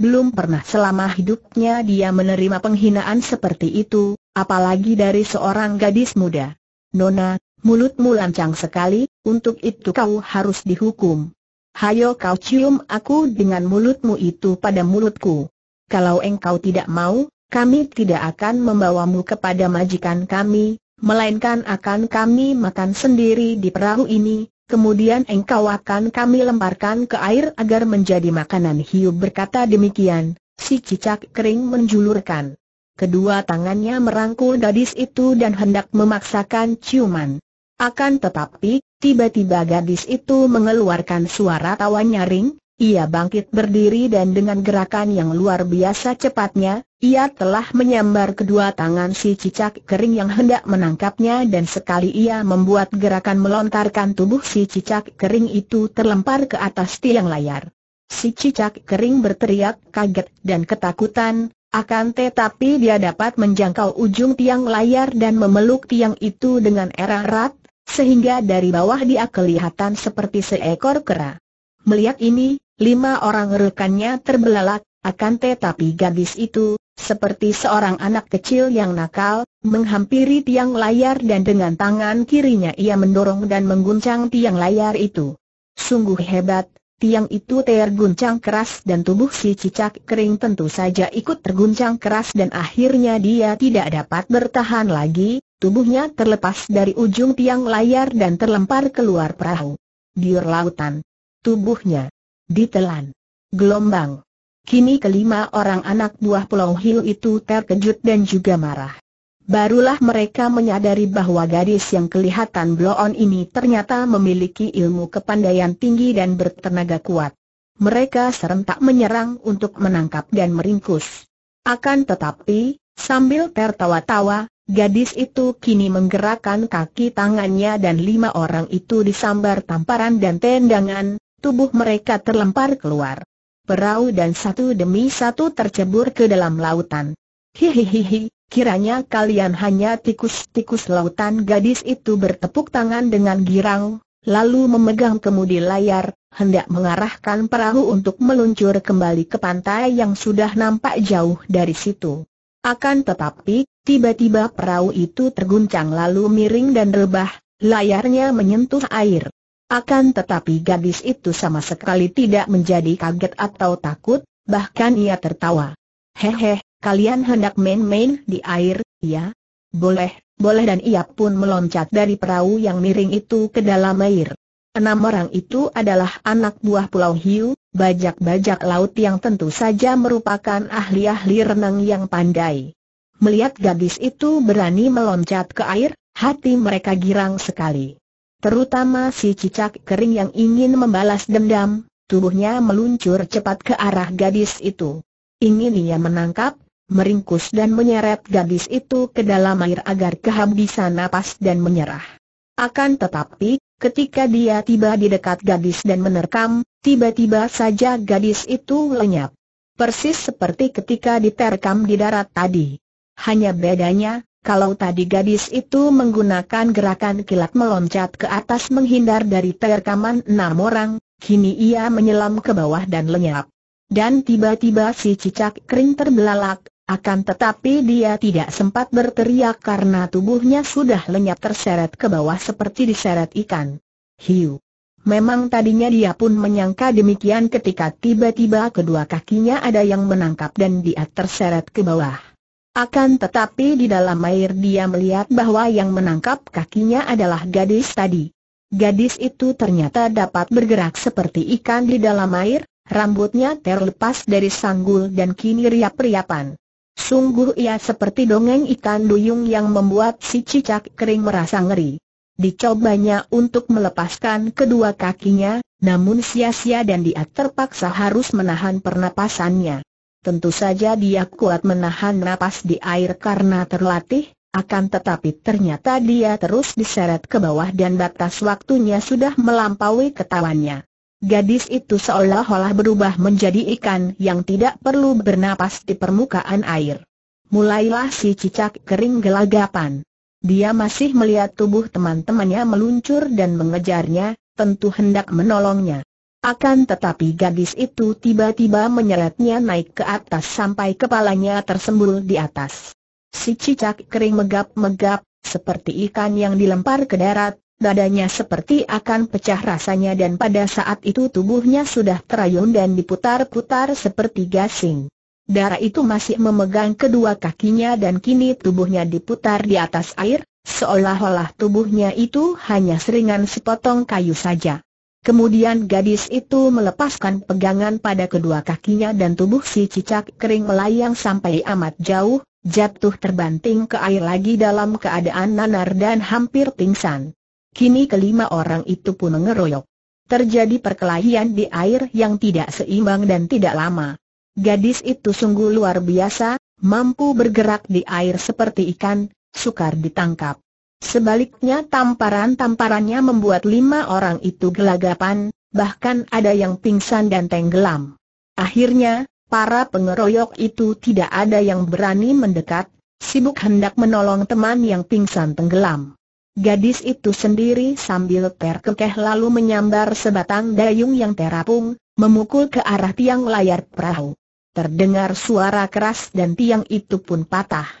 Belum pernah selama hidupnya dia menerima penghinaan seperti itu, apalagi dari seorang gadis muda. Nona, mulutmu lancang sekali, untuk itu kau harus dihukum. Hayo kau cium aku dengan mulutmu itu pada mulutku. Kalau engkau tidak mau, kami tidak akan membawamu kepada majikan kami, melainkan akan kami makan sendiri di perahu ini, kemudian engkau akan kami lemparkan ke air agar menjadi makanan hiu berkata demikian, si cicak kering menjulurkan. Kedua tangannya merangkul gadis itu dan hendak memaksakan ciuman. Akan tetapi, tiba-tiba gadis itu mengeluarkan suara tawa nyaring, ia bangkit berdiri dan dengan gerakan yang luar biasa cepatnya, ia telah menyambar kedua tangan si cicak kering yang hendak menangkapnya dan sekali ia membuat gerakan melontarkan tubuh si cicak kering itu terlempar ke atas tiang layar. Si cicak kering berteriak kaget dan ketakutan, akan tetapi dia dapat menjangkau ujung tiang layar dan memeluk tiang itu dengan erat, sehingga dari bawah dia kelihatan seperti seekor kera. Melihat ini, Lima orang rekannya terbelalak, akan tetapi gadis itu, seperti seorang anak kecil yang nakal, menghampiri tiang layar dan dengan tangan kirinya ia mendorong dan mengguncang tiang layar itu. Sungguh hebat, tiang itu terguncang keras dan tubuh si cicak kering tentu saja ikut terguncang keras dan akhirnya dia tidak dapat bertahan lagi, tubuhnya terlepas dari ujung tiang layar dan terlempar keluar perahu. di lautan. Tubuhnya ditelan. Gelombang. Kini kelima orang anak buah Pulau Hill itu terkejut dan juga marah. Barulah mereka menyadari bahwa gadis yang kelihatan bloon ini ternyata memiliki ilmu kepandaian tinggi dan bertenaga kuat. Mereka serentak menyerang untuk menangkap dan meringkus. Akan tetapi, sambil tertawa-tawa, gadis itu kini menggerakkan kaki tangannya dan lima orang itu disambar tamparan dan tendangan, tubuh mereka terlempar keluar. Perahu dan satu demi satu tercebur ke dalam lautan. Hihihihi, kiranya kalian hanya tikus-tikus lautan gadis itu bertepuk tangan dengan girang, lalu memegang kemudi layar, hendak mengarahkan perahu untuk meluncur kembali ke pantai yang sudah nampak jauh dari situ. Akan tetapi, tiba-tiba perahu itu terguncang lalu miring dan rebah, layarnya menyentuh air. Akan tetapi gadis itu sama sekali tidak menjadi kaget atau takut, bahkan ia tertawa. Hehe, kalian hendak main-main di air, ya? Boleh, boleh dan ia pun meloncat dari perahu yang miring itu ke dalam air. Enam orang itu adalah anak buah Pulau Hiu, bajak-bajak laut yang tentu saja merupakan ahli-ahli renang yang pandai. Melihat gadis itu berani meloncat ke air, hati mereka girang sekali. Terutama si cicak kering yang ingin membalas dendam, tubuhnya meluncur cepat ke arah gadis itu. Ingin ia menangkap, meringkus dan menyeret gadis itu ke dalam air agar kehabisan napas dan menyerah. Akan tetapi, ketika dia tiba di dekat gadis dan menerkam, tiba-tiba saja gadis itu lenyap. Persis seperti ketika diterkam di darat tadi. Hanya bedanya, kalau tadi gadis itu menggunakan gerakan kilat meloncat ke atas menghindar dari terkaman enam orang, kini ia menyelam ke bawah dan lenyap. Dan tiba-tiba si cicak kering terbelalak, akan tetapi dia tidak sempat berteriak karena tubuhnya sudah lenyap terseret ke bawah seperti diseret ikan. Hiu. Memang tadinya dia pun menyangka demikian ketika tiba-tiba kedua kakinya ada yang menangkap dan dia terseret ke bawah. Akan tetapi di dalam air dia melihat bahwa yang menangkap kakinya adalah gadis tadi. Gadis itu ternyata dapat bergerak seperti ikan di dalam air, rambutnya terlepas dari sanggul dan kini riap-riapan. Sungguh ia seperti dongeng ikan duyung yang membuat si cicak kering merasa ngeri. Dicobanya untuk melepaskan kedua kakinya, namun sia-sia dan dia terpaksa harus menahan pernapasannya. Tentu saja dia kuat menahan napas di air karena terlatih, akan tetapi ternyata dia terus diseret ke bawah dan batas waktunya sudah melampaui ketawannya. Gadis itu seolah-olah berubah menjadi ikan yang tidak perlu bernapas di permukaan air. Mulailah si cicak kering gelagapan. Dia masih melihat tubuh teman-temannya meluncur dan mengejarnya, tentu hendak menolongnya. Akan tetapi gadis itu tiba-tiba menyeretnya naik ke atas sampai kepalanya tersembul di atas. Si cicak kering megap-megap, seperti ikan yang dilempar ke darat, dadanya seperti akan pecah rasanya dan pada saat itu tubuhnya sudah terayun dan diputar-putar seperti gasing. Darah itu masih memegang kedua kakinya dan kini tubuhnya diputar di atas air, seolah-olah tubuhnya itu hanya seringan sepotong kayu saja. Kemudian gadis itu melepaskan pegangan pada kedua kakinya dan tubuh si cicak kering melayang sampai amat jauh, jatuh terbanting ke air lagi dalam keadaan nanar dan hampir pingsan. Kini kelima orang itu pun mengeroyok. Terjadi perkelahian di air yang tidak seimbang dan tidak lama. Gadis itu sungguh luar biasa, mampu bergerak di air seperti ikan, sukar ditangkap. Sebaliknya tamparan-tamparannya membuat lima orang itu gelagapan, bahkan ada yang pingsan dan tenggelam. Akhirnya, para pengeroyok itu tidak ada yang berani mendekat, sibuk hendak menolong teman yang pingsan tenggelam. Gadis itu sendiri sambil terkekeh lalu menyambar sebatang dayung yang terapung, memukul ke arah tiang layar perahu. Terdengar suara keras dan tiang itu pun patah.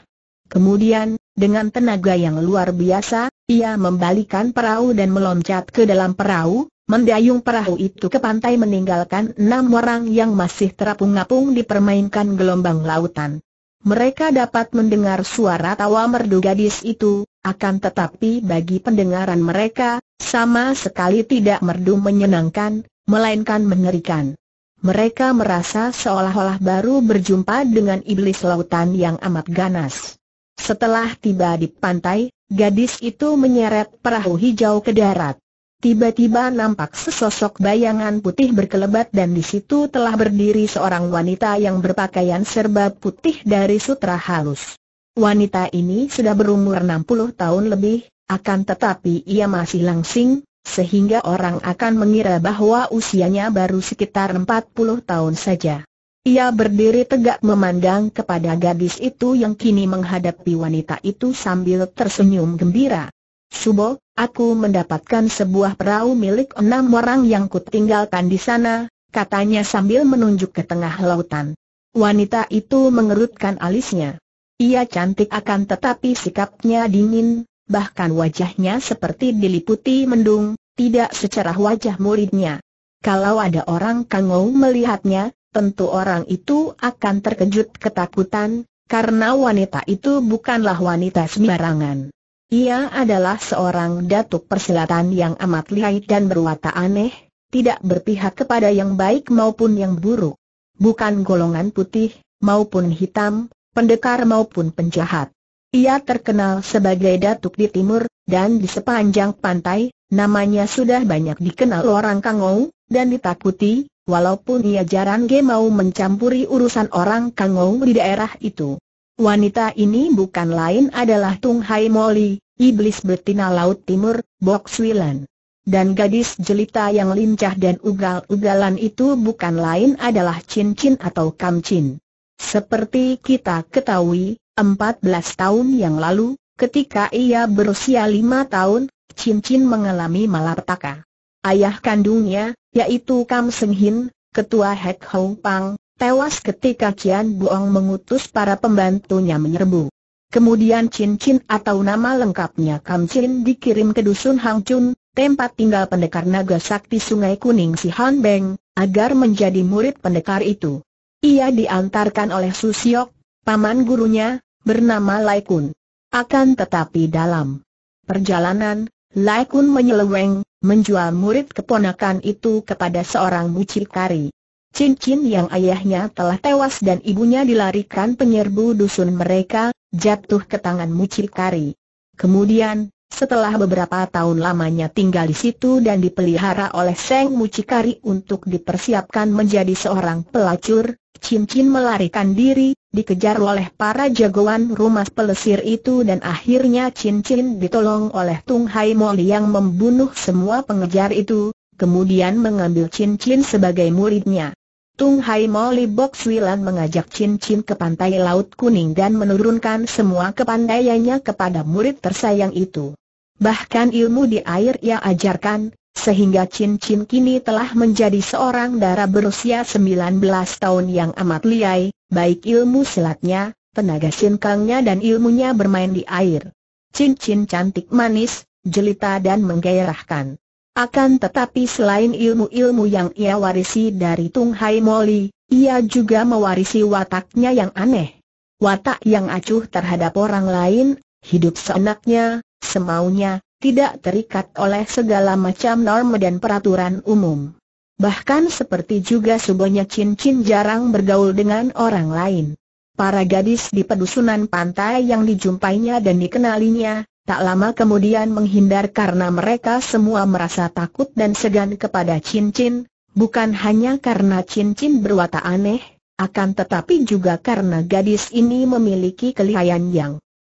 Kemudian, dengan tenaga yang luar biasa, ia membalikan perahu dan meloncat ke dalam perahu, mendayung perahu itu ke pantai meninggalkan enam orang yang masih terapung-apung dipermainkan gelombang lautan. Mereka dapat mendengar suara tawa merdu gadis itu, akan tetapi bagi pendengaran mereka, sama sekali tidak merdu menyenangkan, melainkan mengerikan. Mereka merasa seolah-olah baru berjumpa dengan iblis lautan yang amat ganas. Setelah tiba di pantai, gadis itu menyeret perahu hijau ke darat. Tiba-tiba nampak sesosok bayangan putih berkelebat dan di situ telah berdiri seorang wanita yang berpakaian serba putih dari sutra halus. Wanita ini sudah berumur 60 tahun lebih, akan tetapi ia masih langsing, sehingga orang akan mengira bahwa usianya baru sekitar 40 tahun saja. Ia berdiri tegak memandang kepada gadis itu yang kini menghadapi wanita itu sambil tersenyum gembira. Subo, aku mendapatkan sebuah perahu milik enam orang yang kutinggalkan di sana, katanya sambil menunjuk ke tengah lautan. Wanita itu mengerutkan alisnya. Ia cantik akan tetapi sikapnya dingin, bahkan wajahnya seperti diliputi mendung, tidak secerah wajah muridnya. Kalau ada orang kangau melihatnya, tentu orang itu akan terkejut ketakutan, karena wanita itu bukanlah wanita sembarangan. Ia adalah seorang datuk persilatan yang amat lihai dan berwatak aneh, tidak berpihak kepada yang baik maupun yang buruk. Bukan golongan putih, maupun hitam, pendekar maupun penjahat. Ia terkenal sebagai datuk di timur, dan di sepanjang pantai, namanya sudah banyak dikenal orang kangau dan ditakuti, walaupun ia jarang ge mau mencampuri urusan orang kangou di daerah itu. Wanita ini bukan lain adalah Tung Hai Moli, iblis betina Laut Timur, Bok Swilan. Dan gadis jelita yang lincah dan ugal-ugalan itu bukan lain adalah Chin Chin atau Kam Chin. Seperti kita ketahui, 14 tahun yang lalu, ketika ia berusia 5 tahun, Chin Chin mengalami malapetaka. Ayah kandungnya, yaitu Kam Seng Hin, ketua Hek Hong Pang, tewas ketika Kian Buong mengutus para pembantunya menyerbu. Kemudian Chin Chin atau nama lengkapnya Kam Chin dikirim ke dusun Hang Chun, tempat tinggal pendekar naga sakti Sungai Kuning si Han Beng, agar menjadi murid pendekar itu. Ia diantarkan oleh Siok, paman gurunya, bernama Lai Kun. Akan tetapi dalam perjalanan, Lai Kun menyeleweng, menjual murid keponakan itu kepada seorang mucikari. Cincin yang ayahnya telah tewas dan ibunya dilarikan penyerbu dusun mereka, jatuh ke tangan mucikari. Kemudian, setelah beberapa tahun lamanya tinggal di situ dan dipelihara oleh Seng Mucikari untuk dipersiapkan menjadi seorang pelacur, cincin melarikan diri, dikejar oleh para jagoan rumah pelesir itu dan akhirnya cincin ditolong oleh Tung Hai Moli yang membunuh semua pengejar itu, kemudian mengambil cincin sebagai muridnya. Tung Hai Moli Bok Wilan mengajak cincin ke pantai Laut Kuning dan menurunkan semua kepandaiannya kepada murid tersayang itu. Bahkan ilmu di air ia ajarkan, sehingga Chin Chin kini telah menjadi seorang darah berusia 19 tahun yang amat liai, baik ilmu silatnya, tenaga sinkangnya dan ilmunya bermain di air. Chin Chin cantik manis, jelita dan menggairahkan. Akan tetapi selain ilmu-ilmu yang ia warisi dari Tung Hai Moli, ia juga mewarisi wataknya yang aneh. Watak yang acuh terhadap orang lain, hidup seenaknya, semaunya, tidak terikat oleh segala macam norma dan peraturan umum. Bahkan seperti juga subonya cincin jarang bergaul dengan orang lain. Para gadis di pedusunan pantai yang dijumpainya dan dikenalinya, tak lama kemudian menghindar karena mereka semua merasa takut dan segan kepada cincin, bukan hanya karena cincin berwata aneh, akan tetapi juga karena gadis ini memiliki kelihayan yang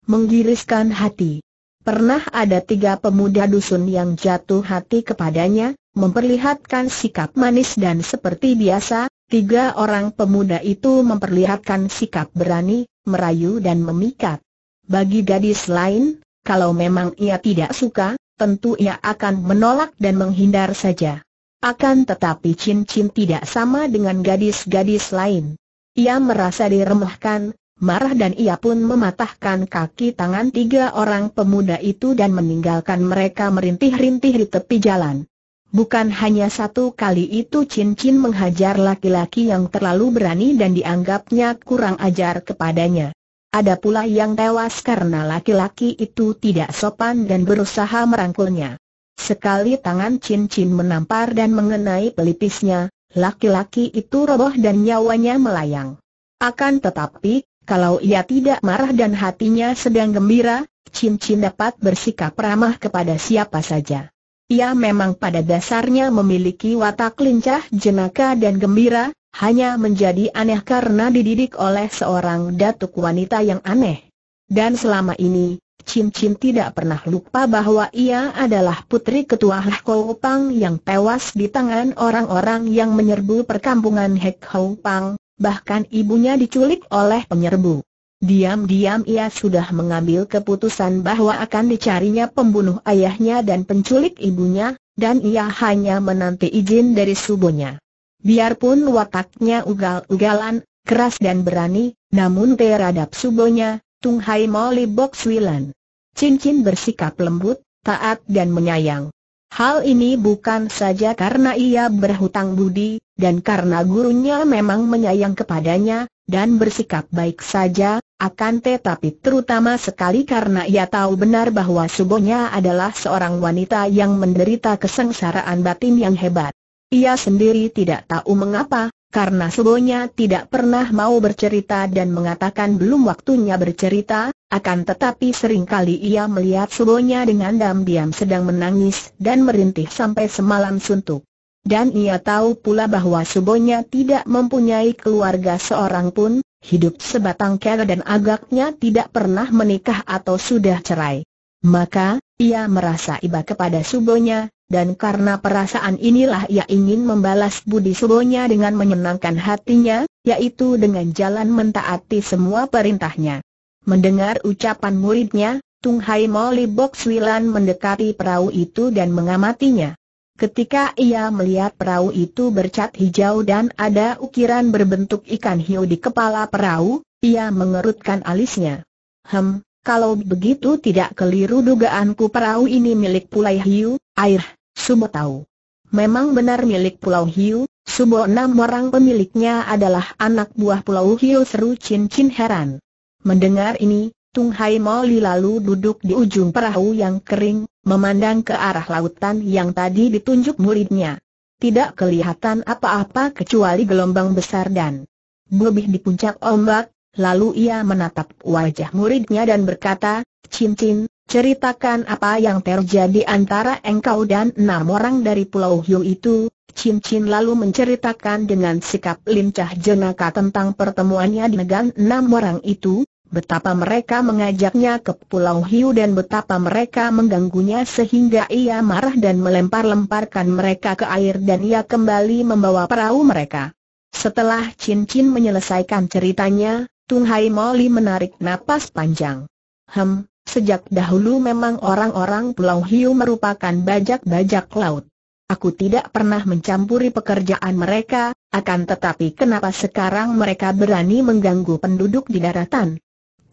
menggiriskan hati. Pernah ada tiga pemuda dusun yang jatuh hati kepadanya, memperlihatkan sikap manis dan seperti biasa, tiga orang pemuda itu memperlihatkan sikap berani, merayu dan memikat. Bagi gadis lain, kalau memang ia tidak suka, tentu ia akan menolak dan menghindar saja. Akan tetapi cincin tidak sama dengan gadis-gadis lain. Ia merasa diremahkan, marah dan ia pun mematahkan kaki tangan tiga orang pemuda itu dan meninggalkan mereka merintih-rintih di tepi jalan. Bukan hanya satu kali itu cincin menghajar laki-laki yang terlalu berani dan dianggapnya kurang ajar kepadanya. Ada pula yang tewas karena laki-laki itu tidak sopan dan berusaha merangkulnya. Sekali tangan cincin menampar dan mengenai pelipisnya, laki-laki itu roboh dan nyawanya melayang. Akan tetapi, kalau ia tidak marah dan hatinya sedang gembira, cincin dapat bersikap ramah kepada siapa saja. Ia memang pada dasarnya memiliki watak lincah jenaka dan gembira, hanya menjadi aneh karena dididik oleh seorang datuk wanita yang aneh. Dan selama ini, Cincin tidak pernah lupa bahwa ia adalah putri ketua Hekou Pang yang tewas di tangan orang-orang yang menyerbu perkampungan Hekou Pang, bahkan ibunya diculik oleh penyerbu. Diam-diam ia sudah mengambil keputusan bahwa akan dicarinya pembunuh ayahnya dan penculik ibunya, dan ia hanya menanti izin dari subuhnya. Biarpun wataknya ugal-ugalan, keras dan berani, namun terhadap subonya, Tung Hai Moli Bok Wilan. Cincin bersikap lembut, taat dan menyayang. Hal ini bukan saja karena ia berhutang budi, dan karena gurunya memang menyayang kepadanya, dan bersikap baik saja, akan tetapi terutama sekali karena ia tahu benar bahwa Subonya adalah seorang wanita yang menderita kesengsaraan batin yang hebat. Ia sendiri tidak tahu mengapa, karena Subonya tidak pernah mau bercerita dan mengatakan belum waktunya bercerita, akan tetapi seringkali ia melihat Subonya dengan diam-diam sedang menangis dan merintih sampai semalam suntuk. Dan ia tahu pula bahwa Subonya tidak mempunyai keluarga seorang pun, hidup sebatang kara dan agaknya tidak pernah menikah atau sudah cerai. Maka, ia merasa iba kepada Subonya, dan karena perasaan inilah ia ingin membalas budi Subonya dengan menyenangkan hatinya, yaitu dengan jalan mentaati semua perintahnya. Mendengar ucapan muridnya, Tung Hai Molly Bok Swilan mendekati perahu itu dan mengamatinya. Ketika ia melihat perahu itu bercat hijau dan ada ukiran berbentuk ikan hiu di kepala perahu, ia mengerutkan alisnya. Hem, kalau begitu tidak keliru dugaanku perahu ini milik Pulau Hiu, air, Subo tahu. Memang benar milik Pulau Hiu, Subo enam orang pemiliknya adalah anak buah Pulau Hiu seru Chin Chin heran. Mendengar ini, Tung Hai Moli lalu duduk di ujung perahu yang kering, memandang ke arah lautan yang tadi ditunjuk muridnya. Tidak kelihatan apa-apa kecuali gelombang besar dan Lebih di puncak ombak, lalu ia menatap wajah muridnya dan berkata, Cincin, ceritakan apa yang terjadi antara engkau dan enam orang dari Pulau Hiu itu, Cincin lalu menceritakan dengan sikap lincah jenaka tentang pertemuannya dengan enam orang itu, betapa mereka mengajaknya ke Pulau Hiu dan betapa mereka mengganggunya sehingga ia marah dan melempar-lemparkan mereka ke air dan ia kembali membawa perahu mereka. Setelah Chin Chin menyelesaikan ceritanya, Tung Hai Moli menarik napas panjang. Hem, sejak dahulu memang orang-orang Pulau Hiu merupakan bajak-bajak laut. Aku tidak pernah mencampuri pekerjaan mereka, akan tetapi kenapa sekarang mereka berani mengganggu penduduk di daratan?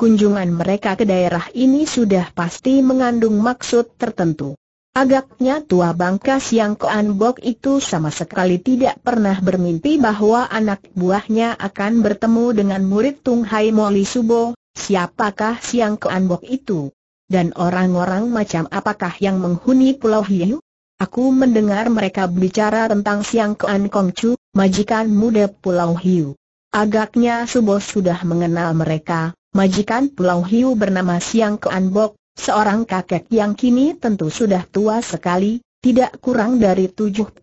kunjungan mereka ke daerah ini sudah pasti mengandung maksud tertentu. Agaknya tua bangkas yang Koan Bok itu sama sekali tidak pernah bermimpi bahwa anak buahnya akan bertemu dengan murid Tung Hai Moli Subo, siapakah Siang Koan Bok itu? Dan orang-orang macam apakah yang menghuni Pulau Hiu? Aku mendengar mereka berbicara tentang Siang Koan Kongcu, majikan muda Pulau Hiu. Agaknya Subo sudah mengenal mereka, majikan Pulau Hiu bernama Siang Kean Bok, seorang kakek yang kini tentu sudah tua sekali, tidak kurang dari 75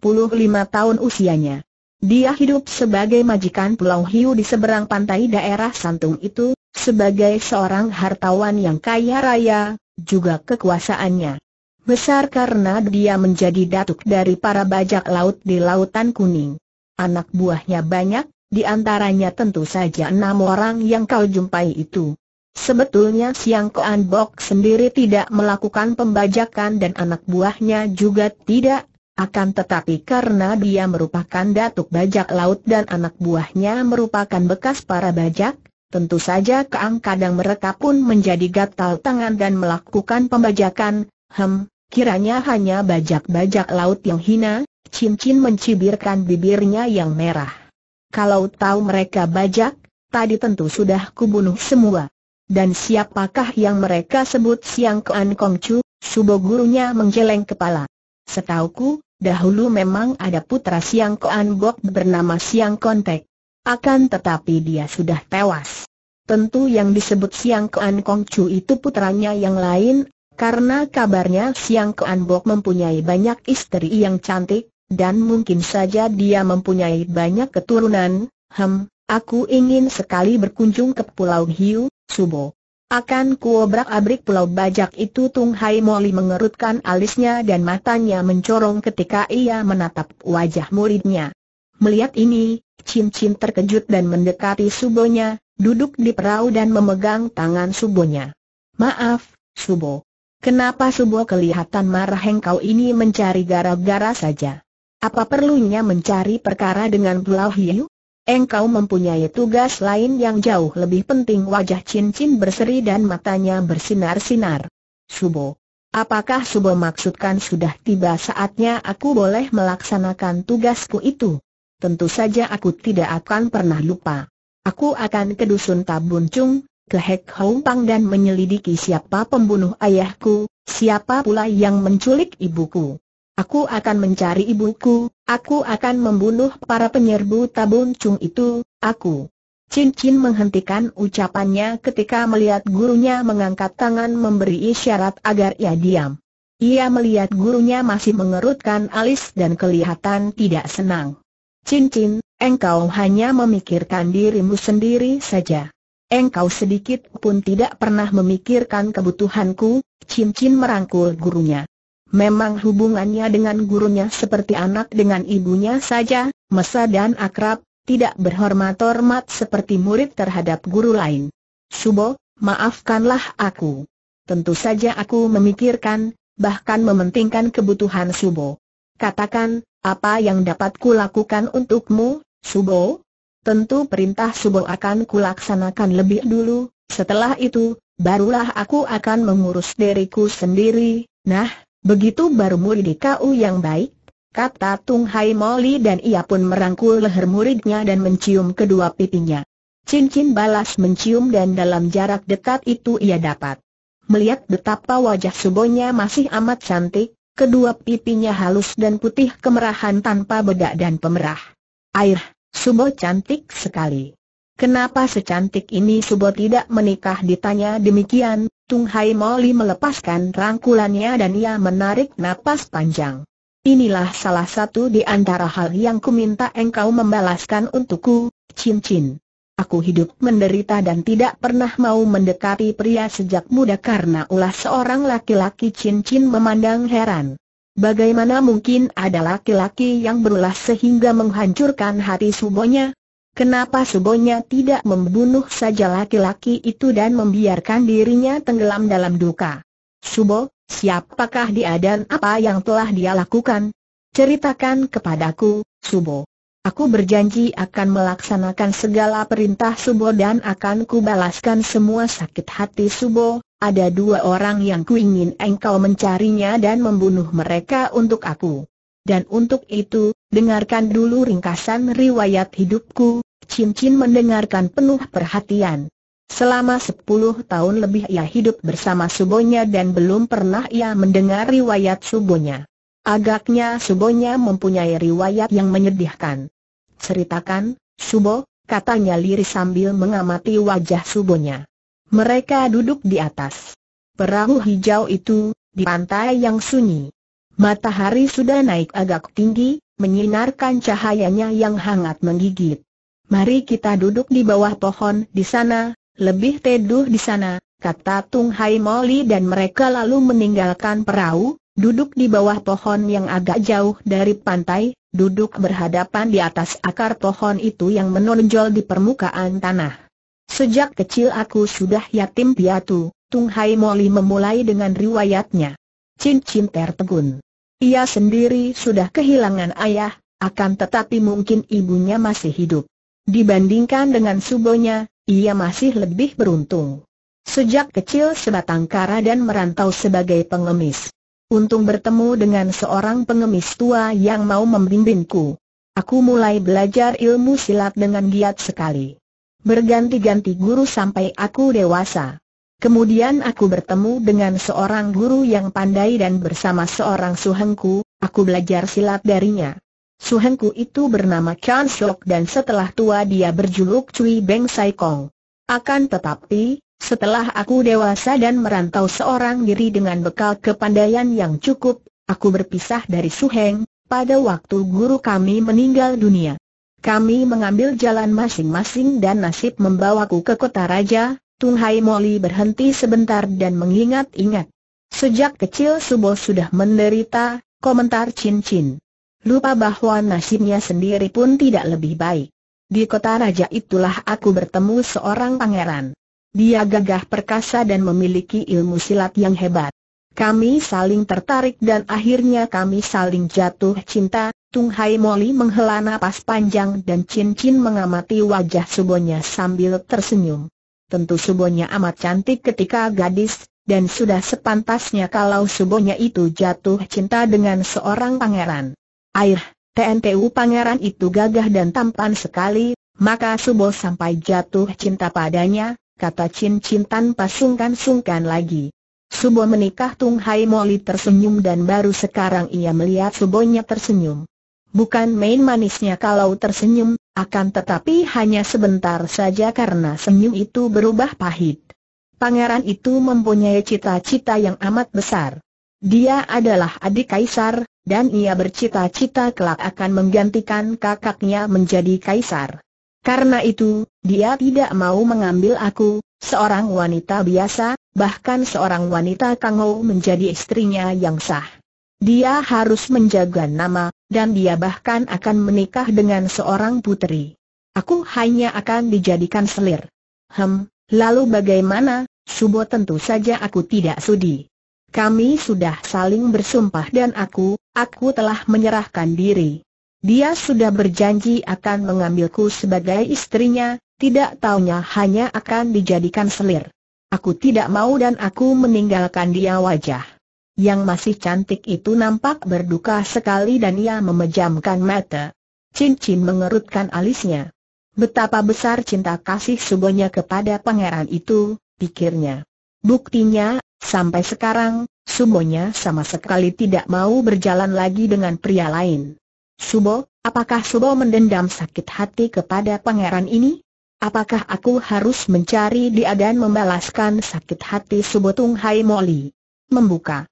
tahun usianya. Dia hidup sebagai majikan Pulau Hiu di seberang pantai daerah Santung itu, sebagai seorang hartawan yang kaya raya, juga kekuasaannya besar karena dia menjadi datuk dari para bajak laut di Lautan Kuning. Anak buahnya banyak, di antaranya tentu saja enam orang yang kau jumpai itu. Sebetulnya Siang Koan Bok sendiri tidak melakukan pembajakan dan anak buahnya juga tidak, akan tetapi karena dia merupakan datuk bajak laut dan anak buahnya merupakan bekas para bajak, tentu saja keang kadang mereka pun menjadi gatal tangan dan melakukan pembajakan, hem, kiranya hanya bajak-bajak laut yang hina, cincin mencibirkan bibirnya yang merah. Kalau tahu mereka bajak, tadi tentu sudah kubunuh semua. Dan siapakah yang mereka sebut Siang Kuan Kongcu? Subo gurunya menggeleng kepala. Setauku, dahulu memang ada putra Siang Kuan Bok bernama Siang Kontek. Akan tetapi dia sudah tewas. Tentu yang disebut Siang Kuan Kongcu itu putranya yang lain, karena kabarnya Siang Kuan Bok mempunyai banyak istri yang cantik, dan mungkin saja dia mempunyai banyak keturunan, hem, aku ingin sekali berkunjung ke Pulau Hiu, Subo. Akan kuobrak-abrik pulau bajak itu Tung Hai Moli mengerutkan alisnya dan matanya mencorong ketika ia menatap wajah muridnya. Melihat ini, Chin Chin terkejut dan mendekati Subonya, duduk di perahu dan memegang tangan Subonya. Maaf, Subo. Kenapa Subo kelihatan marah engkau ini mencari gara-gara saja? Apa perlunya mencari perkara dengan Pulau Hiu? Engkau mempunyai tugas lain yang jauh lebih penting wajah cincin berseri dan matanya bersinar-sinar. Subo. Apakah Subo maksudkan sudah tiba saatnya aku boleh melaksanakan tugasku itu? Tentu saja aku tidak akan pernah lupa. Aku akan ke Dusun Tabuncung, ke Hek Hongpang dan menyelidiki siapa pembunuh ayahku, siapa pula yang menculik ibuku. Aku akan mencari ibuku, aku akan membunuh para penyerbu tabun cung itu, aku. Cincin menghentikan ucapannya ketika melihat gurunya mengangkat tangan memberi isyarat agar ia diam. Ia melihat gurunya masih mengerutkan alis dan kelihatan tidak senang. Cincin, engkau hanya memikirkan dirimu sendiri saja. Engkau sedikit pun tidak pernah memikirkan kebutuhanku, Cincin merangkul gurunya. Memang hubungannya dengan gurunya seperti anak dengan ibunya saja, mesra dan akrab, tidak berhormat-hormat seperti murid terhadap guru lain. Subo, maafkanlah aku. Tentu saja aku memikirkan, bahkan mementingkan kebutuhan Subo. Katakan, apa yang dapat kulakukan untukmu, Subo? Tentu perintah Subo akan kulaksanakan lebih dulu, setelah itu, barulah aku akan mengurus diriku sendiri, nah, Begitu baru murid kau yang baik, kata Tung Hai Moli dan ia pun merangkul leher muridnya dan mencium kedua pipinya. Cincin balas mencium dan dalam jarak dekat itu ia dapat. Melihat betapa wajah Subonya masih amat cantik, kedua pipinya halus dan putih kemerahan tanpa bedak dan pemerah. Air, Subo cantik sekali. Kenapa secantik ini Subo tidak menikah ditanya demikian, Tung Hai Moli melepaskan rangkulannya dan ia menarik napas panjang. Inilah salah satu di antara hal yang kuminta engkau membalaskan untukku, cincin. Aku hidup menderita dan tidak pernah mau mendekati pria sejak muda karena ulah seorang laki-laki cincin memandang heran. Bagaimana mungkin ada laki-laki yang berulah sehingga menghancurkan hati subonya? Kenapa Subonya tidak membunuh saja laki-laki itu dan membiarkan dirinya tenggelam dalam duka? Subo, siapakah dia dan apa yang telah dia lakukan? Ceritakan kepadaku, Subo. Aku berjanji akan melaksanakan segala perintah Subo dan akan kubalaskan semua sakit hati Subo. Ada dua orang yang kuingin engkau mencarinya dan membunuh mereka untuk aku. Dan untuk itu, dengarkan dulu ringkasan riwayat hidupku, Cincin mendengarkan penuh perhatian. Selama sepuluh tahun lebih ia hidup bersama Subonya dan belum pernah ia mendengar riwayat Subonya. Agaknya Subonya mempunyai riwayat yang menyedihkan. Ceritakan, Subo, katanya Liri sambil mengamati wajah Subonya. Mereka duduk di atas perahu hijau itu, di pantai yang sunyi. Matahari sudah naik agak tinggi, menyinarkan cahayanya yang hangat menggigit. Mari kita duduk di bawah pohon di sana, lebih teduh di sana, kata Tung Hai Moli dan mereka lalu meninggalkan perahu, duduk di bawah pohon yang agak jauh dari pantai, duduk berhadapan di atas akar pohon itu yang menonjol di permukaan tanah. Sejak kecil aku sudah yatim piatu, Tung Hai Moli memulai dengan riwayatnya. Cin Cin tertegun. Ia sendiri sudah kehilangan ayah, akan tetapi mungkin ibunya masih hidup. Dibandingkan dengan Subonya, ia masih lebih beruntung. Sejak kecil sebatang kara dan merantau sebagai pengemis. Untung bertemu dengan seorang pengemis tua yang mau membimbingku. Aku mulai belajar ilmu silat dengan giat sekali. Berganti-ganti guru sampai aku dewasa. Kemudian aku bertemu dengan seorang guru yang pandai dan bersama seorang suhengku, aku belajar silat darinya. Suhenku itu bernama Chan Shok dan setelah tua dia berjuluk Cui Beng Sai Kong. Akan tetapi, setelah aku dewasa dan merantau seorang diri dengan bekal kepandaian yang cukup, aku berpisah dari Suheng, pada waktu guru kami meninggal dunia. Kami mengambil jalan masing-masing dan nasib membawaku ke kota raja, Tung Hai Moli berhenti sebentar dan mengingat-ingat. Sejak kecil Subo sudah menderita, komentar Cincin. Chin lupa bahwa nasibnya sendiri pun tidak lebih baik. Di kota raja itulah aku bertemu seorang pangeran. Dia gagah perkasa dan memiliki ilmu silat yang hebat. Kami saling tertarik dan akhirnya kami saling jatuh cinta. Tung Hai Moli menghela nafas panjang dan cincin mengamati wajah subonya sambil tersenyum. Tentu subonya amat cantik ketika gadis, dan sudah sepantasnya kalau subonya itu jatuh cinta dengan seorang pangeran. Air, TNTU pangeran itu gagah dan tampan sekali, maka Subo sampai jatuh cinta padanya, kata Chin Chin tanpa sungkan-sungkan lagi. Subo menikah Tung Hai Moli tersenyum dan baru sekarang ia melihat Subonya tersenyum. Bukan main manisnya kalau tersenyum, akan tetapi hanya sebentar saja karena senyum itu berubah pahit. Pangeran itu mempunyai cita-cita yang amat besar. Dia adalah adik kaisar, dan ia bercita-cita kelak akan menggantikan kakaknya menjadi kaisar. Karena itu, dia tidak mau mengambil aku, seorang wanita biasa, bahkan seorang wanita kangou menjadi istrinya yang sah. Dia harus menjaga nama, dan dia bahkan akan menikah dengan seorang putri. Aku hanya akan dijadikan selir. Hem, lalu bagaimana? Subo tentu saja aku tidak sudi. Kami sudah saling bersumpah dan aku, aku telah menyerahkan diri. Dia sudah berjanji akan mengambilku sebagai istrinya, tidak taunya hanya akan dijadikan selir. Aku tidak mau dan aku meninggalkan dia wajah. Yang masih cantik itu nampak berduka sekali dan ia memejamkan mata. Cincin mengerutkan alisnya. Betapa besar cinta kasih subonya kepada pangeran itu, pikirnya. Buktinya, Sampai sekarang, Sumonya sama sekali tidak mau berjalan lagi dengan pria lain. Subo, apakah Subo mendendam sakit hati kepada pangeran ini? Apakah aku harus mencari dia dan membalaskan sakit hati Tung Hai Moli? Membuka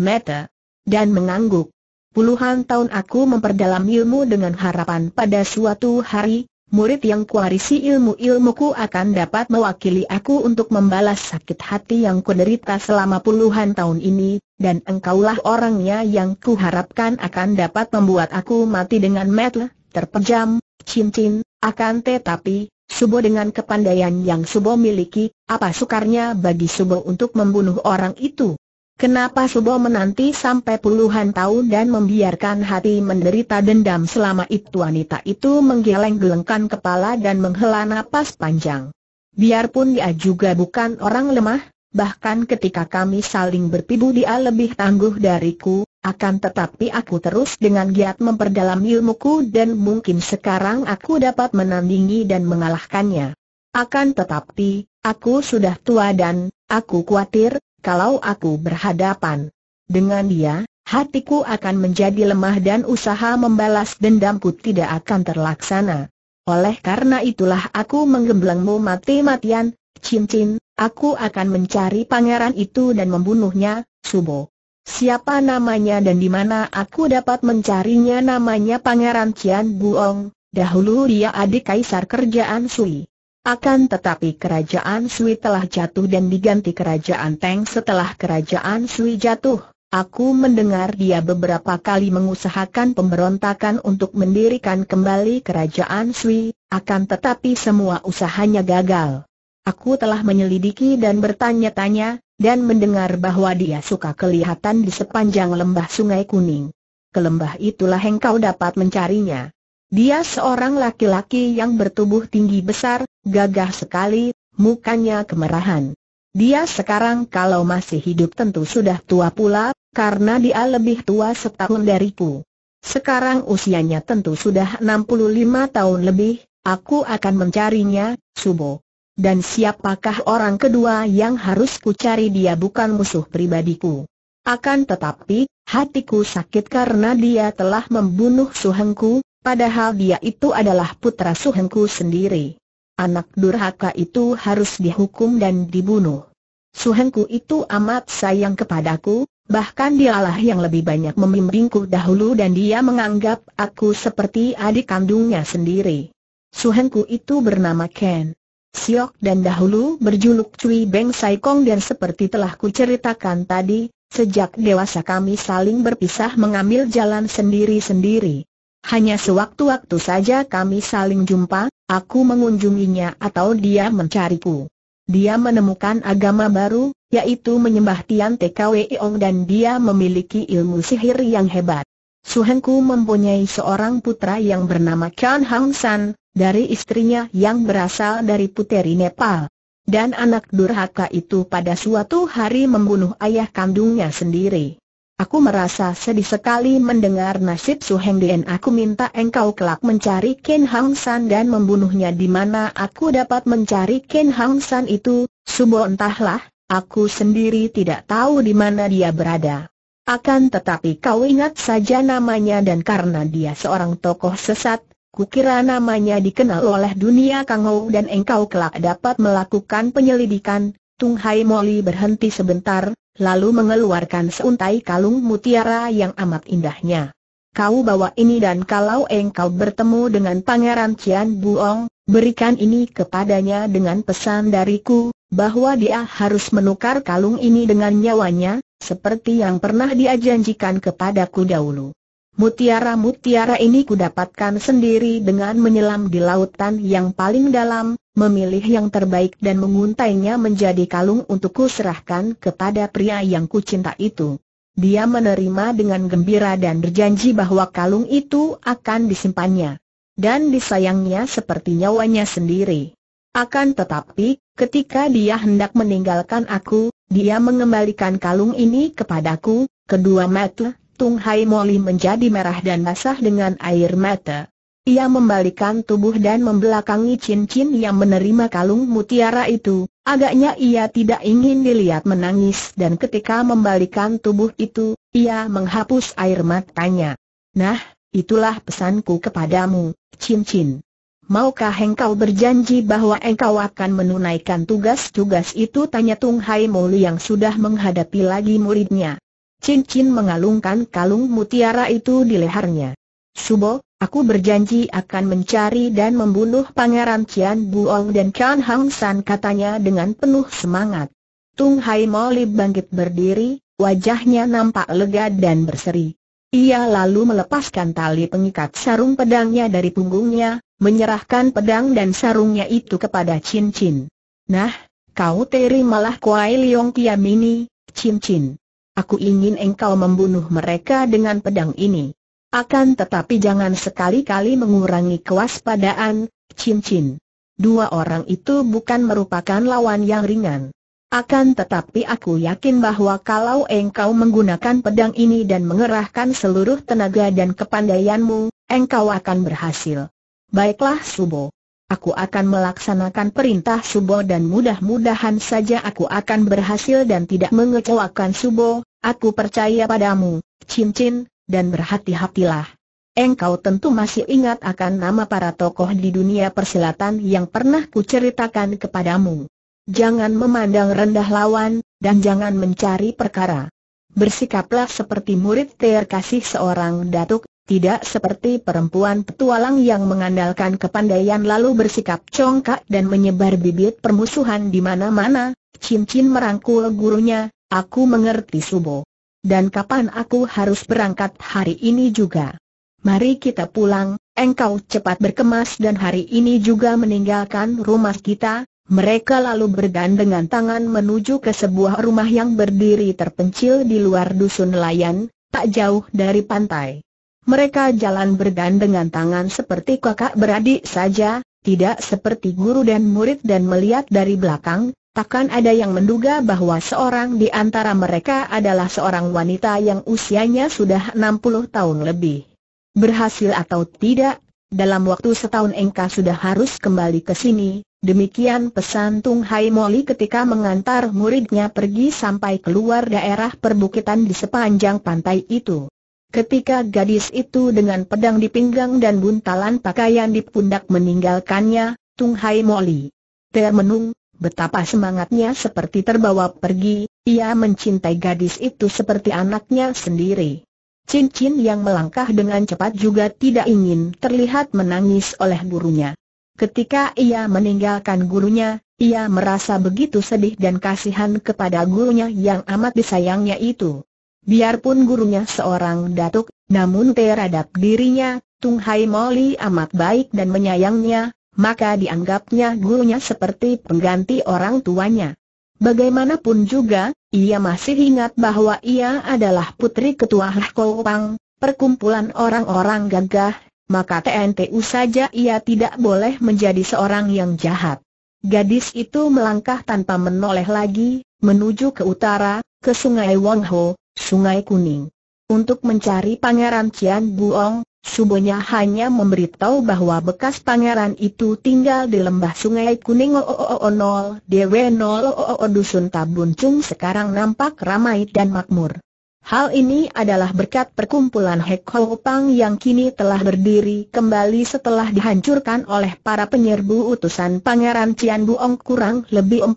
mata dan mengangguk. Puluhan tahun aku memperdalam ilmu dengan harapan pada suatu hari, murid yang kuarisi ilmu-ilmuku akan dapat mewakili aku untuk membalas sakit hati yang kuderita selama puluhan tahun ini, dan engkaulah orangnya yang kuharapkan akan dapat membuat aku mati dengan metel, terpejam, cincin, akan tetapi, Subo dengan kepandaian yang Subo miliki, apa sukarnya bagi Subo untuk membunuh orang itu? Kenapa Subo menanti sampai puluhan tahun dan membiarkan hati menderita dendam selama itu wanita itu menggeleng-gelengkan kepala dan menghela napas panjang. Biarpun dia juga bukan orang lemah, bahkan ketika kami saling berpibu dia lebih tangguh dariku, akan tetapi aku terus dengan giat memperdalam ilmuku dan mungkin sekarang aku dapat menandingi dan mengalahkannya. Akan tetapi, aku sudah tua dan, aku khawatir, kalau aku berhadapan dengan dia, hatiku akan menjadi lemah dan usaha membalas dendamku tidak akan terlaksana. Oleh karena itulah aku menggemblengmu mati-matian, cincin, aku akan mencari pangeran itu dan membunuhnya, Subo. Siapa namanya dan di mana aku dapat mencarinya namanya Pangeran Cian Buong, dahulu dia adik kaisar kerjaan Sui. Akan tetapi kerajaan Sui telah jatuh dan diganti kerajaan Teng setelah kerajaan Sui jatuh. Aku mendengar dia beberapa kali mengusahakan pemberontakan untuk mendirikan kembali kerajaan Sui, akan tetapi semua usahanya gagal. Aku telah menyelidiki dan bertanya-tanya, dan mendengar bahwa dia suka kelihatan di sepanjang lembah sungai kuning. Ke lembah itulah engkau dapat mencarinya. Dia seorang laki-laki yang bertubuh tinggi besar, gagah sekali, mukanya kemerahan. Dia sekarang kalau masih hidup tentu sudah tua pula, karena dia lebih tua setahun dariku. Sekarang usianya tentu sudah 65 tahun lebih, aku akan mencarinya, Subo. Dan siapakah orang kedua yang harus kucari dia bukan musuh pribadiku. Akan tetapi, hatiku sakit karena dia telah membunuh suhengku, padahal dia itu adalah putra suhengku sendiri anak durhaka itu harus dihukum dan dibunuh. Suhengku itu amat sayang kepadaku, bahkan dialah yang lebih banyak membimbingku dahulu dan dia menganggap aku seperti adik kandungnya sendiri. Suhengku itu bernama Ken. Siok dan dahulu berjuluk Cui Beng Sai Kong dan seperti telah kuceritakan tadi, sejak dewasa kami saling berpisah mengambil jalan sendiri-sendiri. Hanya sewaktu-waktu saja kami saling jumpa, aku mengunjunginya atau dia mencariku. Dia menemukan agama baru, yaitu menyembah Tian TKW Ong dan dia memiliki ilmu sihir yang hebat. Suhengku mempunyai seorang putra yang bernama Chan Hang San, dari istrinya yang berasal dari puteri Nepal. Dan anak durhaka itu pada suatu hari membunuh ayah kandungnya sendiri. Aku merasa sedih sekali mendengar nasib Su Heng Dien. Aku minta engkau kelak mencari Ken Hang San dan membunuhnya di mana aku dapat mencari Ken Hang San itu, Subo entahlah, aku sendiri tidak tahu di mana dia berada. Akan tetapi kau ingat saja namanya dan karena dia seorang tokoh sesat, kukira namanya dikenal oleh dunia Kang Ho dan engkau kelak dapat melakukan penyelidikan. Tung Hai Moli berhenti sebentar, lalu mengeluarkan seuntai kalung mutiara yang amat indahnya. Kau bawa ini dan kalau engkau bertemu dengan Pangeran Cian Buong, berikan ini kepadanya dengan pesan dariku, bahwa dia harus menukar kalung ini dengan nyawanya, seperti yang pernah dia janjikan kepadaku dahulu. Mutiara-mutiara ini kudapatkan sendiri dengan menyelam di lautan yang paling dalam, memilih yang terbaik dan menguntainya menjadi kalung untuk kuserahkan kepada pria yang kucinta itu. Dia menerima dengan gembira dan berjanji bahwa kalung itu akan disimpannya. Dan disayangnya seperti nyawanya sendiri. Akan tetapi, ketika dia hendak meninggalkan aku, dia mengembalikan kalung ini kepadaku, kedua mata, Tung Hai Moli menjadi merah dan basah dengan air mata. Ia membalikan tubuh dan membelakangi cincin yang menerima kalung mutiara itu. Agaknya ia tidak ingin dilihat menangis dan ketika membalikan tubuh itu, ia menghapus air matanya. Nah, itulah pesanku kepadamu, cincin. Maukah engkau berjanji bahwa engkau akan menunaikan tugas-tugas itu? Tanya Tung Hai Molu yang sudah menghadapi lagi muridnya. Cincin mengalungkan kalung mutiara itu di lehernya. Subo, Aku berjanji akan mencari dan membunuh Pangeran Qian Buong dan Chan Hang San katanya dengan penuh semangat. Tung Hai Moli bangkit berdiri, wajahnya nampak lega dan berseri. Ia lalu melepaskan tali pengikat sarung pedangnya dari punggungnya, menyerahkan pedang dan sarungnya itu kepada Chin Chin. Nah, kau terimalah Kuai Leong Kiam ini, Chin Chin. Aku ingin engkau membunuh mereka dengan pedang ini. Akan tetapi jangan sekali-kali mengurangi kewaspadaan, cincin. Dua orang itu bukan merupakan lawan yang ringan. Akan tetapi aku yakin bahwa kalau engkau menggunakan pedang ini dan mengerahkan seluruh tenaga dan kepandaianmu, engkau akan berhasil. Baiklah Subo. Aku akan melaksanakan perintah Subo dan mudah-mudahan saja aku akan berhasil dan tidak mengecewakan Subo, aku percaya padamu, cincin, dan berhati-hatilah. Engkau tentu masih ingat akan nama para tokoh di dunia persilatan yang pernah kuceritakan kepadamu. Jangan memandang rendah lawan, dan jangan mencari perkara. Bersikaplah seperti murid terkasih seorang datuk, tidak seperti perempuan petualang yang mengandalkan kepandaian lalu bersikap congkak dan menyebar bibit permusuhan di mana-mana. Cincin merangkul gurunya, aku mengerti Subo. Dan kapan aku harus berangkat hari ini juga? Mari kita pulang, engkau cepat berkemas dan hari ini juga meninggalkan rumah kita. Mereka lalu bergandengan tangan menuju ke sebuah rumah yang berdiri terpencil di luar dusun nelayan, tak jauh dari pantai. Mereka jalan bergandengan tangan seperti kakak beradik saja, tidak seperti guru dan murid dan melihat dari belakang, takkan ada yang menduga bahwa seorang di antara mereka adalah seorang wanita yang usianya sudah 60 tahun lebih. Berhasil atau tidak, dalam waktu setahun engkau sudah harus kembali ke sini, demikian pesan Tung Hai Moli ketika mengantar muridnya pergi sampai keluar daerah perbukitan di sepanjang pantai itu. Ketika gadis itu dengan pedang di pinggang dan buntalan pakaian di pundak meninggalkannya, Tung Hai Moli termenung, Betapa semangatnya seperti terbawa pergi, ia mencintai gadis itu seperti anaknya sendiri. Cincin yang melangkah dengan cepat juga tidak ingin terlihat menangis oleh gurunya. Ketika ia meninggalkan gurunya, ia merasa begitu sedih dan kasihan kepada gurunya yang amat disayangnya itu. Biarpun gurunya seorang datuk, namun terhadap dirinya, Tung Hai Moli amat baik dan menyayangnya, maka dianggapnya gurunya seperti pengganti orang tuanya. Bagaimanapun juga, ia masih ingat bahwa ia adalah putri ketua Hakopang, perkumpulan orang-orang gagah, maka TNTU saja ia tidak boleh menjadi seorang yang jahat. Gadis itu melangkah tanpa menoleh lagi, menuju ke utara, ke sungai Wangho, sungai kuning. Untuk mencari pangeran Cian Buong, Subonya hanya memberitahu bahwa bekas pangeran itu tinggal di lembah sungai kuning OOO0 DW0 OOO Dusun Tabuncung sekarang nampak ramai dan makmur. Hal ini adalah berkat perkumpulan Hek Pang yang kini telah berdiri kembali setelah dihancurkan oleh para penyerbu utusan Pangeran Cian Buong kurang lebih 14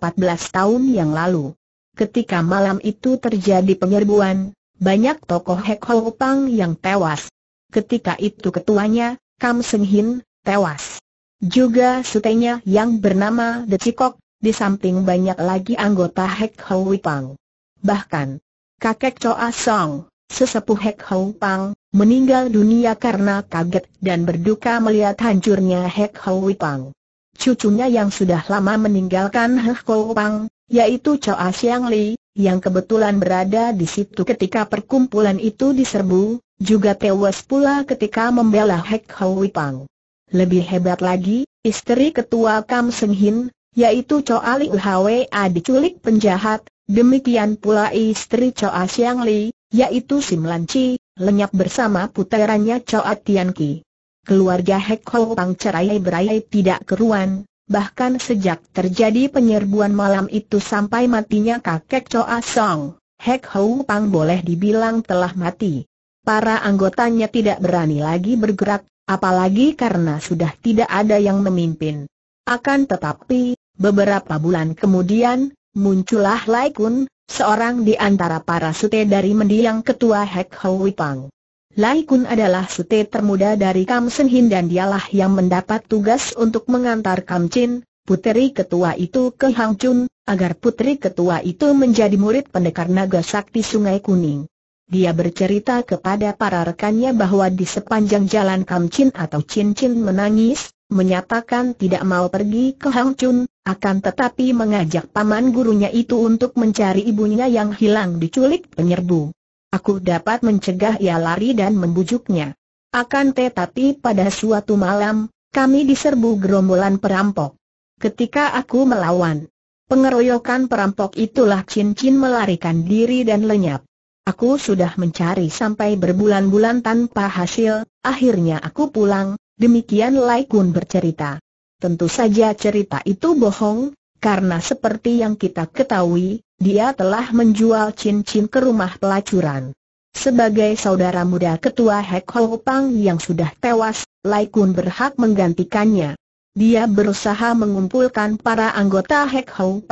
tahun yang lalu. Ketika malam itu terjadi penyerbuan, banyak tokoh Hek Pang yang tewas ketika itu ketuanya, Kam Seng Hin, tewas. Juga sutenya yang bernama De Cikok, di samping banyak lagi anggota Hek Hoi Pang. Bahkan, kakek Choa Song, sesepuh Hek Hou Pang, meninggal dunia karena kaget dan berduka melihat hancurnya Hek Hou Pang. Cucunya yang sudah lama meninggalkan Hek Hou Pang, yaitu Choa Siang Li, yang kebetulan berada di situ ketika perkumpulan itu diserbu, juga tewas pula ketika membela Hek Hoi Pang. Lebih hebat lagi, istri ketua Kam Seng Hin, yaitu Choa Li Hwa diculik penjahat, demikian pula istri Choa Siang Li, yaitu Sim Lan Chi, lenyap bersama puterannya Choa Tian Ki. Keluarga Hek Hou Pang cerai berai tidak keruan, Bahkan sejak terjadi penyerbuan malam itu sampai matinya kakek Choa Song, Hek Hou Pang boleh dibilang telah mati para anggotanya tidak berani lagi bergerak, apalagi karena sudah tidak ada yang memimpin. Akan tetapi, beberapa bulan kemudian, muncullah Lai Kun, seorang di antara para sute dari mendiang ketua Hek Hoi Pang. Lai Kun adalah sute termuda dari Kam Sen Hin dan dialah yang mendapat tugas untuk mengantar Kam Chin, puteri ketua itu ke Hang Chun, agar putri ketua itu menjadi murid pendekar naga sakti Sungai Kuning. Dia bercerita kepada para rekannya bahwa di sepanjang jalan Kamcin atau Cincin menangis, menyatakan tidak mau pergi ke Hang Chun, akan tetapi mengajak paman gurunya itu untuk mencari ibunya yang hilang diculik penyerbu. Aku dapat mencegah ia lari dan membujuknya. Akan tetapi pada suatu malam, kami diserbu gerombolan perampok. Ketika aku melawan pengeroyokan perampok itulah Cincin melarikan diri dan lenyap. Aku sudah mencari sampai berbulan-bulan tanpa hasil, akhirnya aku pulang, demikian Lai Kun bercerita. Tentu saja cerita itu bohong, karena seperti yang kita ketahui, dia telah menjual cincin ke rumah pelacuran. Sebagai saudara muda ketua Hek Ho yang sudah tewas, Lai Kun berhak menggantikannya. Dia berusaha mengumpulkan para anggota Hek Ho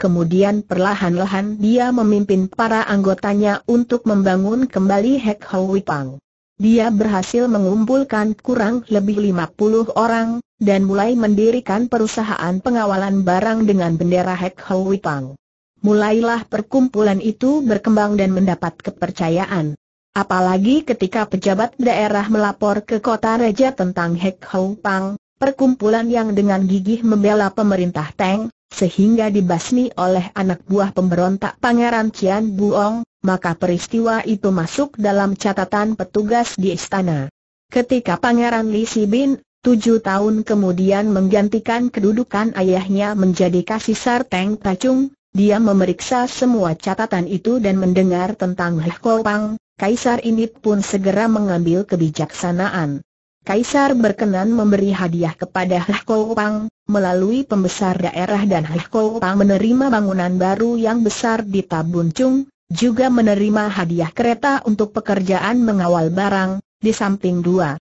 Kemudian perlahan-lahan dia memimpin para anggotanya untuk membangun kembali Hek Hau Wipang. Dia berhasil mengumpulkan kurang lebih 50 orang, dan mulai mendirikan perusahaan pengawalan barang dengan bendera Hek Hau Wipang. Mulailah perkumpulan itu berkembang dan mendapat kepercayaan. Apalagi ketika pejabat daerah melapor ke kota raja tentang Hek Hau Pang, perkumpulan yang dengan gigih membela pemerintah Tang, sehingga dibasmi oleh anak buah pemberontak Pangeran Cian Buong, maka peristiwa itu masuk dalam catatan petugas di istana. Ketika Pangeran Li Sibin, tujuh tahun kemudian menggantikan kedudukan ayahnya menjadi kasisar Tang Tacung, dia memeriksa semua catatan itu dan mendengar tentang Hekopang, kaisar ini pun segera mengambil kebijaksanaan. Kaisar berkenan memberi hadiah kepada Hkoh Pang, melalui pembesar daerah dan Hkoh Pang menerima bangunan baru yang besar di Tabun Chung, juga menerima hadiah kereta untuk pekerjaan mengawal barang, di samping dua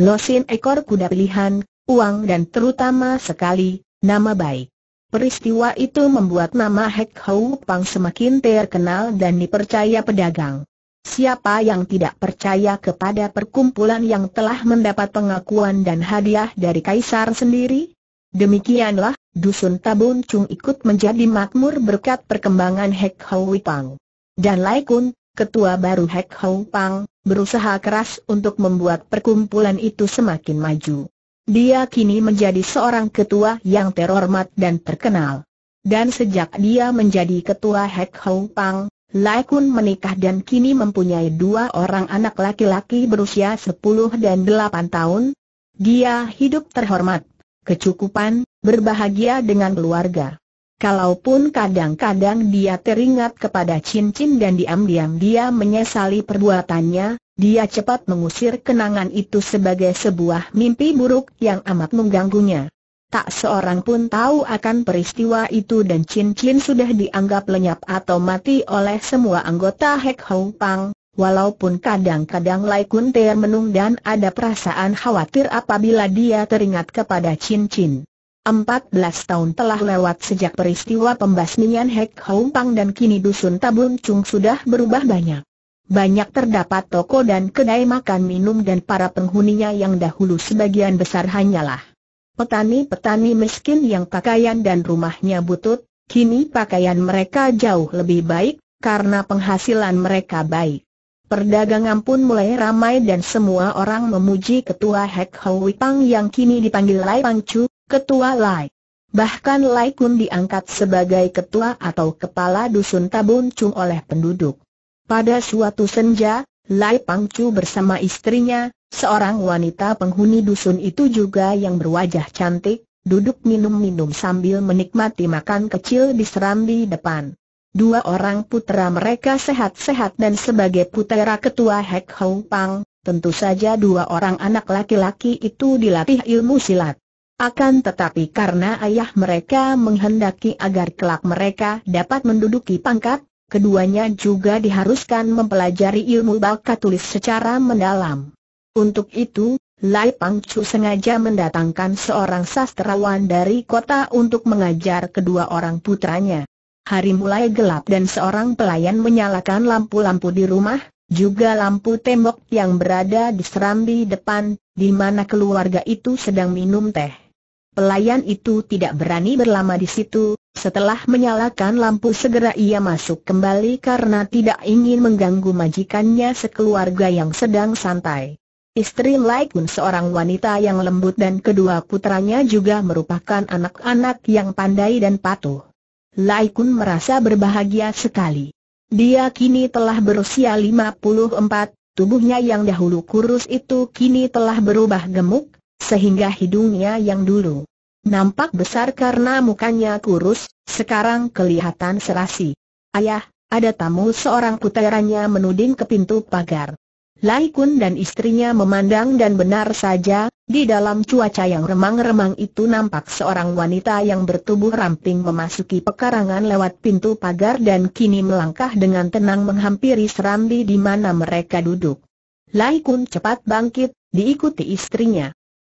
losin ekor kuda pilihan, uang dan terutama sekali, nama baik. Peristiwa itu membuat nama Hek Hou Pang semakin terkenal dan dipercaya pedagang. Siapa yang tidak percaya kepada perkumpulan yang telah mendapat pengakuan dan hadiah dari Kaisar sendiri? Demikianlah, Dusun Tabun Chung ikut menjadi makmur berkat perkembangan Hek Pang. Dan Lai Kun, ketua baru Hek Pang, berusaha keras untuk membuat perkumpulan itu semakin maju. Dia kini menjadi seorang ketua yang terhormat dan terkenal. Dan sejak dia menjadi ketua Hek Hou Pang, Lai Kun menikah dan kini mempunyai dua orang anak laki-laki berusia 10 dan 8 tahun. Dia hidup terhormat, kecukupan, berbahagia dengan keluarga. Kalaupun kadang-kadang dia teringat kepada cincin dan diam-diam dia menyesali perbuatannya, dia cepat mengusir kenangan itu sebagai sebuah mimpi buruk yang amat mengganggunya. Tak seorang pun tahu akan peristiwa itu dan cincin sudah dianggap lenyap atau mati oleh semua anggota Hek Hong Pang, walaupun kadang-kadang Lai Kun Teer menung dan ada perasaan khawatir apabila dia teringat kepada cincin. 14 tahun telah lewat sejak peristiwa pembasmian Hek Hong Pang dan kini dusun Tabun Chung sudah berubah banyak. Banyak terdapat toko dan kedai makan minum dan para penghuninya yang dahulu sebagian besar hanyalah Petani-petani miskin yang pakaian dan rumahnya butut, kini pakaian mereka jauh lebih baik, karena penghasilan mereka baik. Perdagangan pun mulai ramai dan semua orang memuji ketua Hek Hoi Pang yang kini dipanggil Lai Pang Chu, ketua Lai. Bahkan Lai Kun diangkat sebagai ketua atau kepala dusun Tabun Chung oleh penduduk. Pada suatu senja, Lai Pang Chu bersama istrinya, Seorang wanita penghuni dusun itu juga yang berwajah cantik, duduk minum-minum sambil menikmati makan kecil di serambi depan. Dua orang putera mereka sehat-sehat dan sebagai putera ketua Hek Hong Pang, tentu saja dua orang anak laki-laki itu dilatih ilmu silat. Akan tetapi karena ayah mereka menghendaki agar kelak mereka dapat menduduki pangkat, keduanya juga diharuskan mempelajari ilmu bakat tulis secara mendalam. Untuk itu, Lai Pang Chu sengaja mendatangkan seorang sastrawan dari kota untuk mengajar kedua orang putranya. Hari mulai gelap dan seorang pelayan menyalakan lampu-lampu di rumah, juga lampu tembok yang berada di serambi depan, di mana keluarga itu sedang minum teh. Pelayan itu tidak berani berlama di situ, setelah menyalakan lampu segera ia masuk kembali karena tidak ingin mengganggu majikannya sekeluarga yang sedang santai. Istri Lai Kun seorang wanita yang lembut dan kedua putranya juga merupakan anak-anak yang pandai dan patuh. Lai Kun merasa berbahagia sekali. Dia kini telah berusia 54, tubuhnya yang dahulu kurus itu kini telah berubah gemuk, sehingga hidungnya yang dulu nampak besar karena mukanya kurus, sekarang kelihatan serasi. Ayah, ada tamu seorang puteranya menuding ke pintu pagar. Lai Kun dan istrinya memandang dan benar saja, di dalam cuaca yang remang-remang itu nampak seorang wanita yang bertubuh ramping memasuki pekarangan lewat pintu pagar dan kini melangkah dengan tenang menghampiri serambi di mana mereka duduk. Lai Kun cepat bangkit, diikuti istrinya.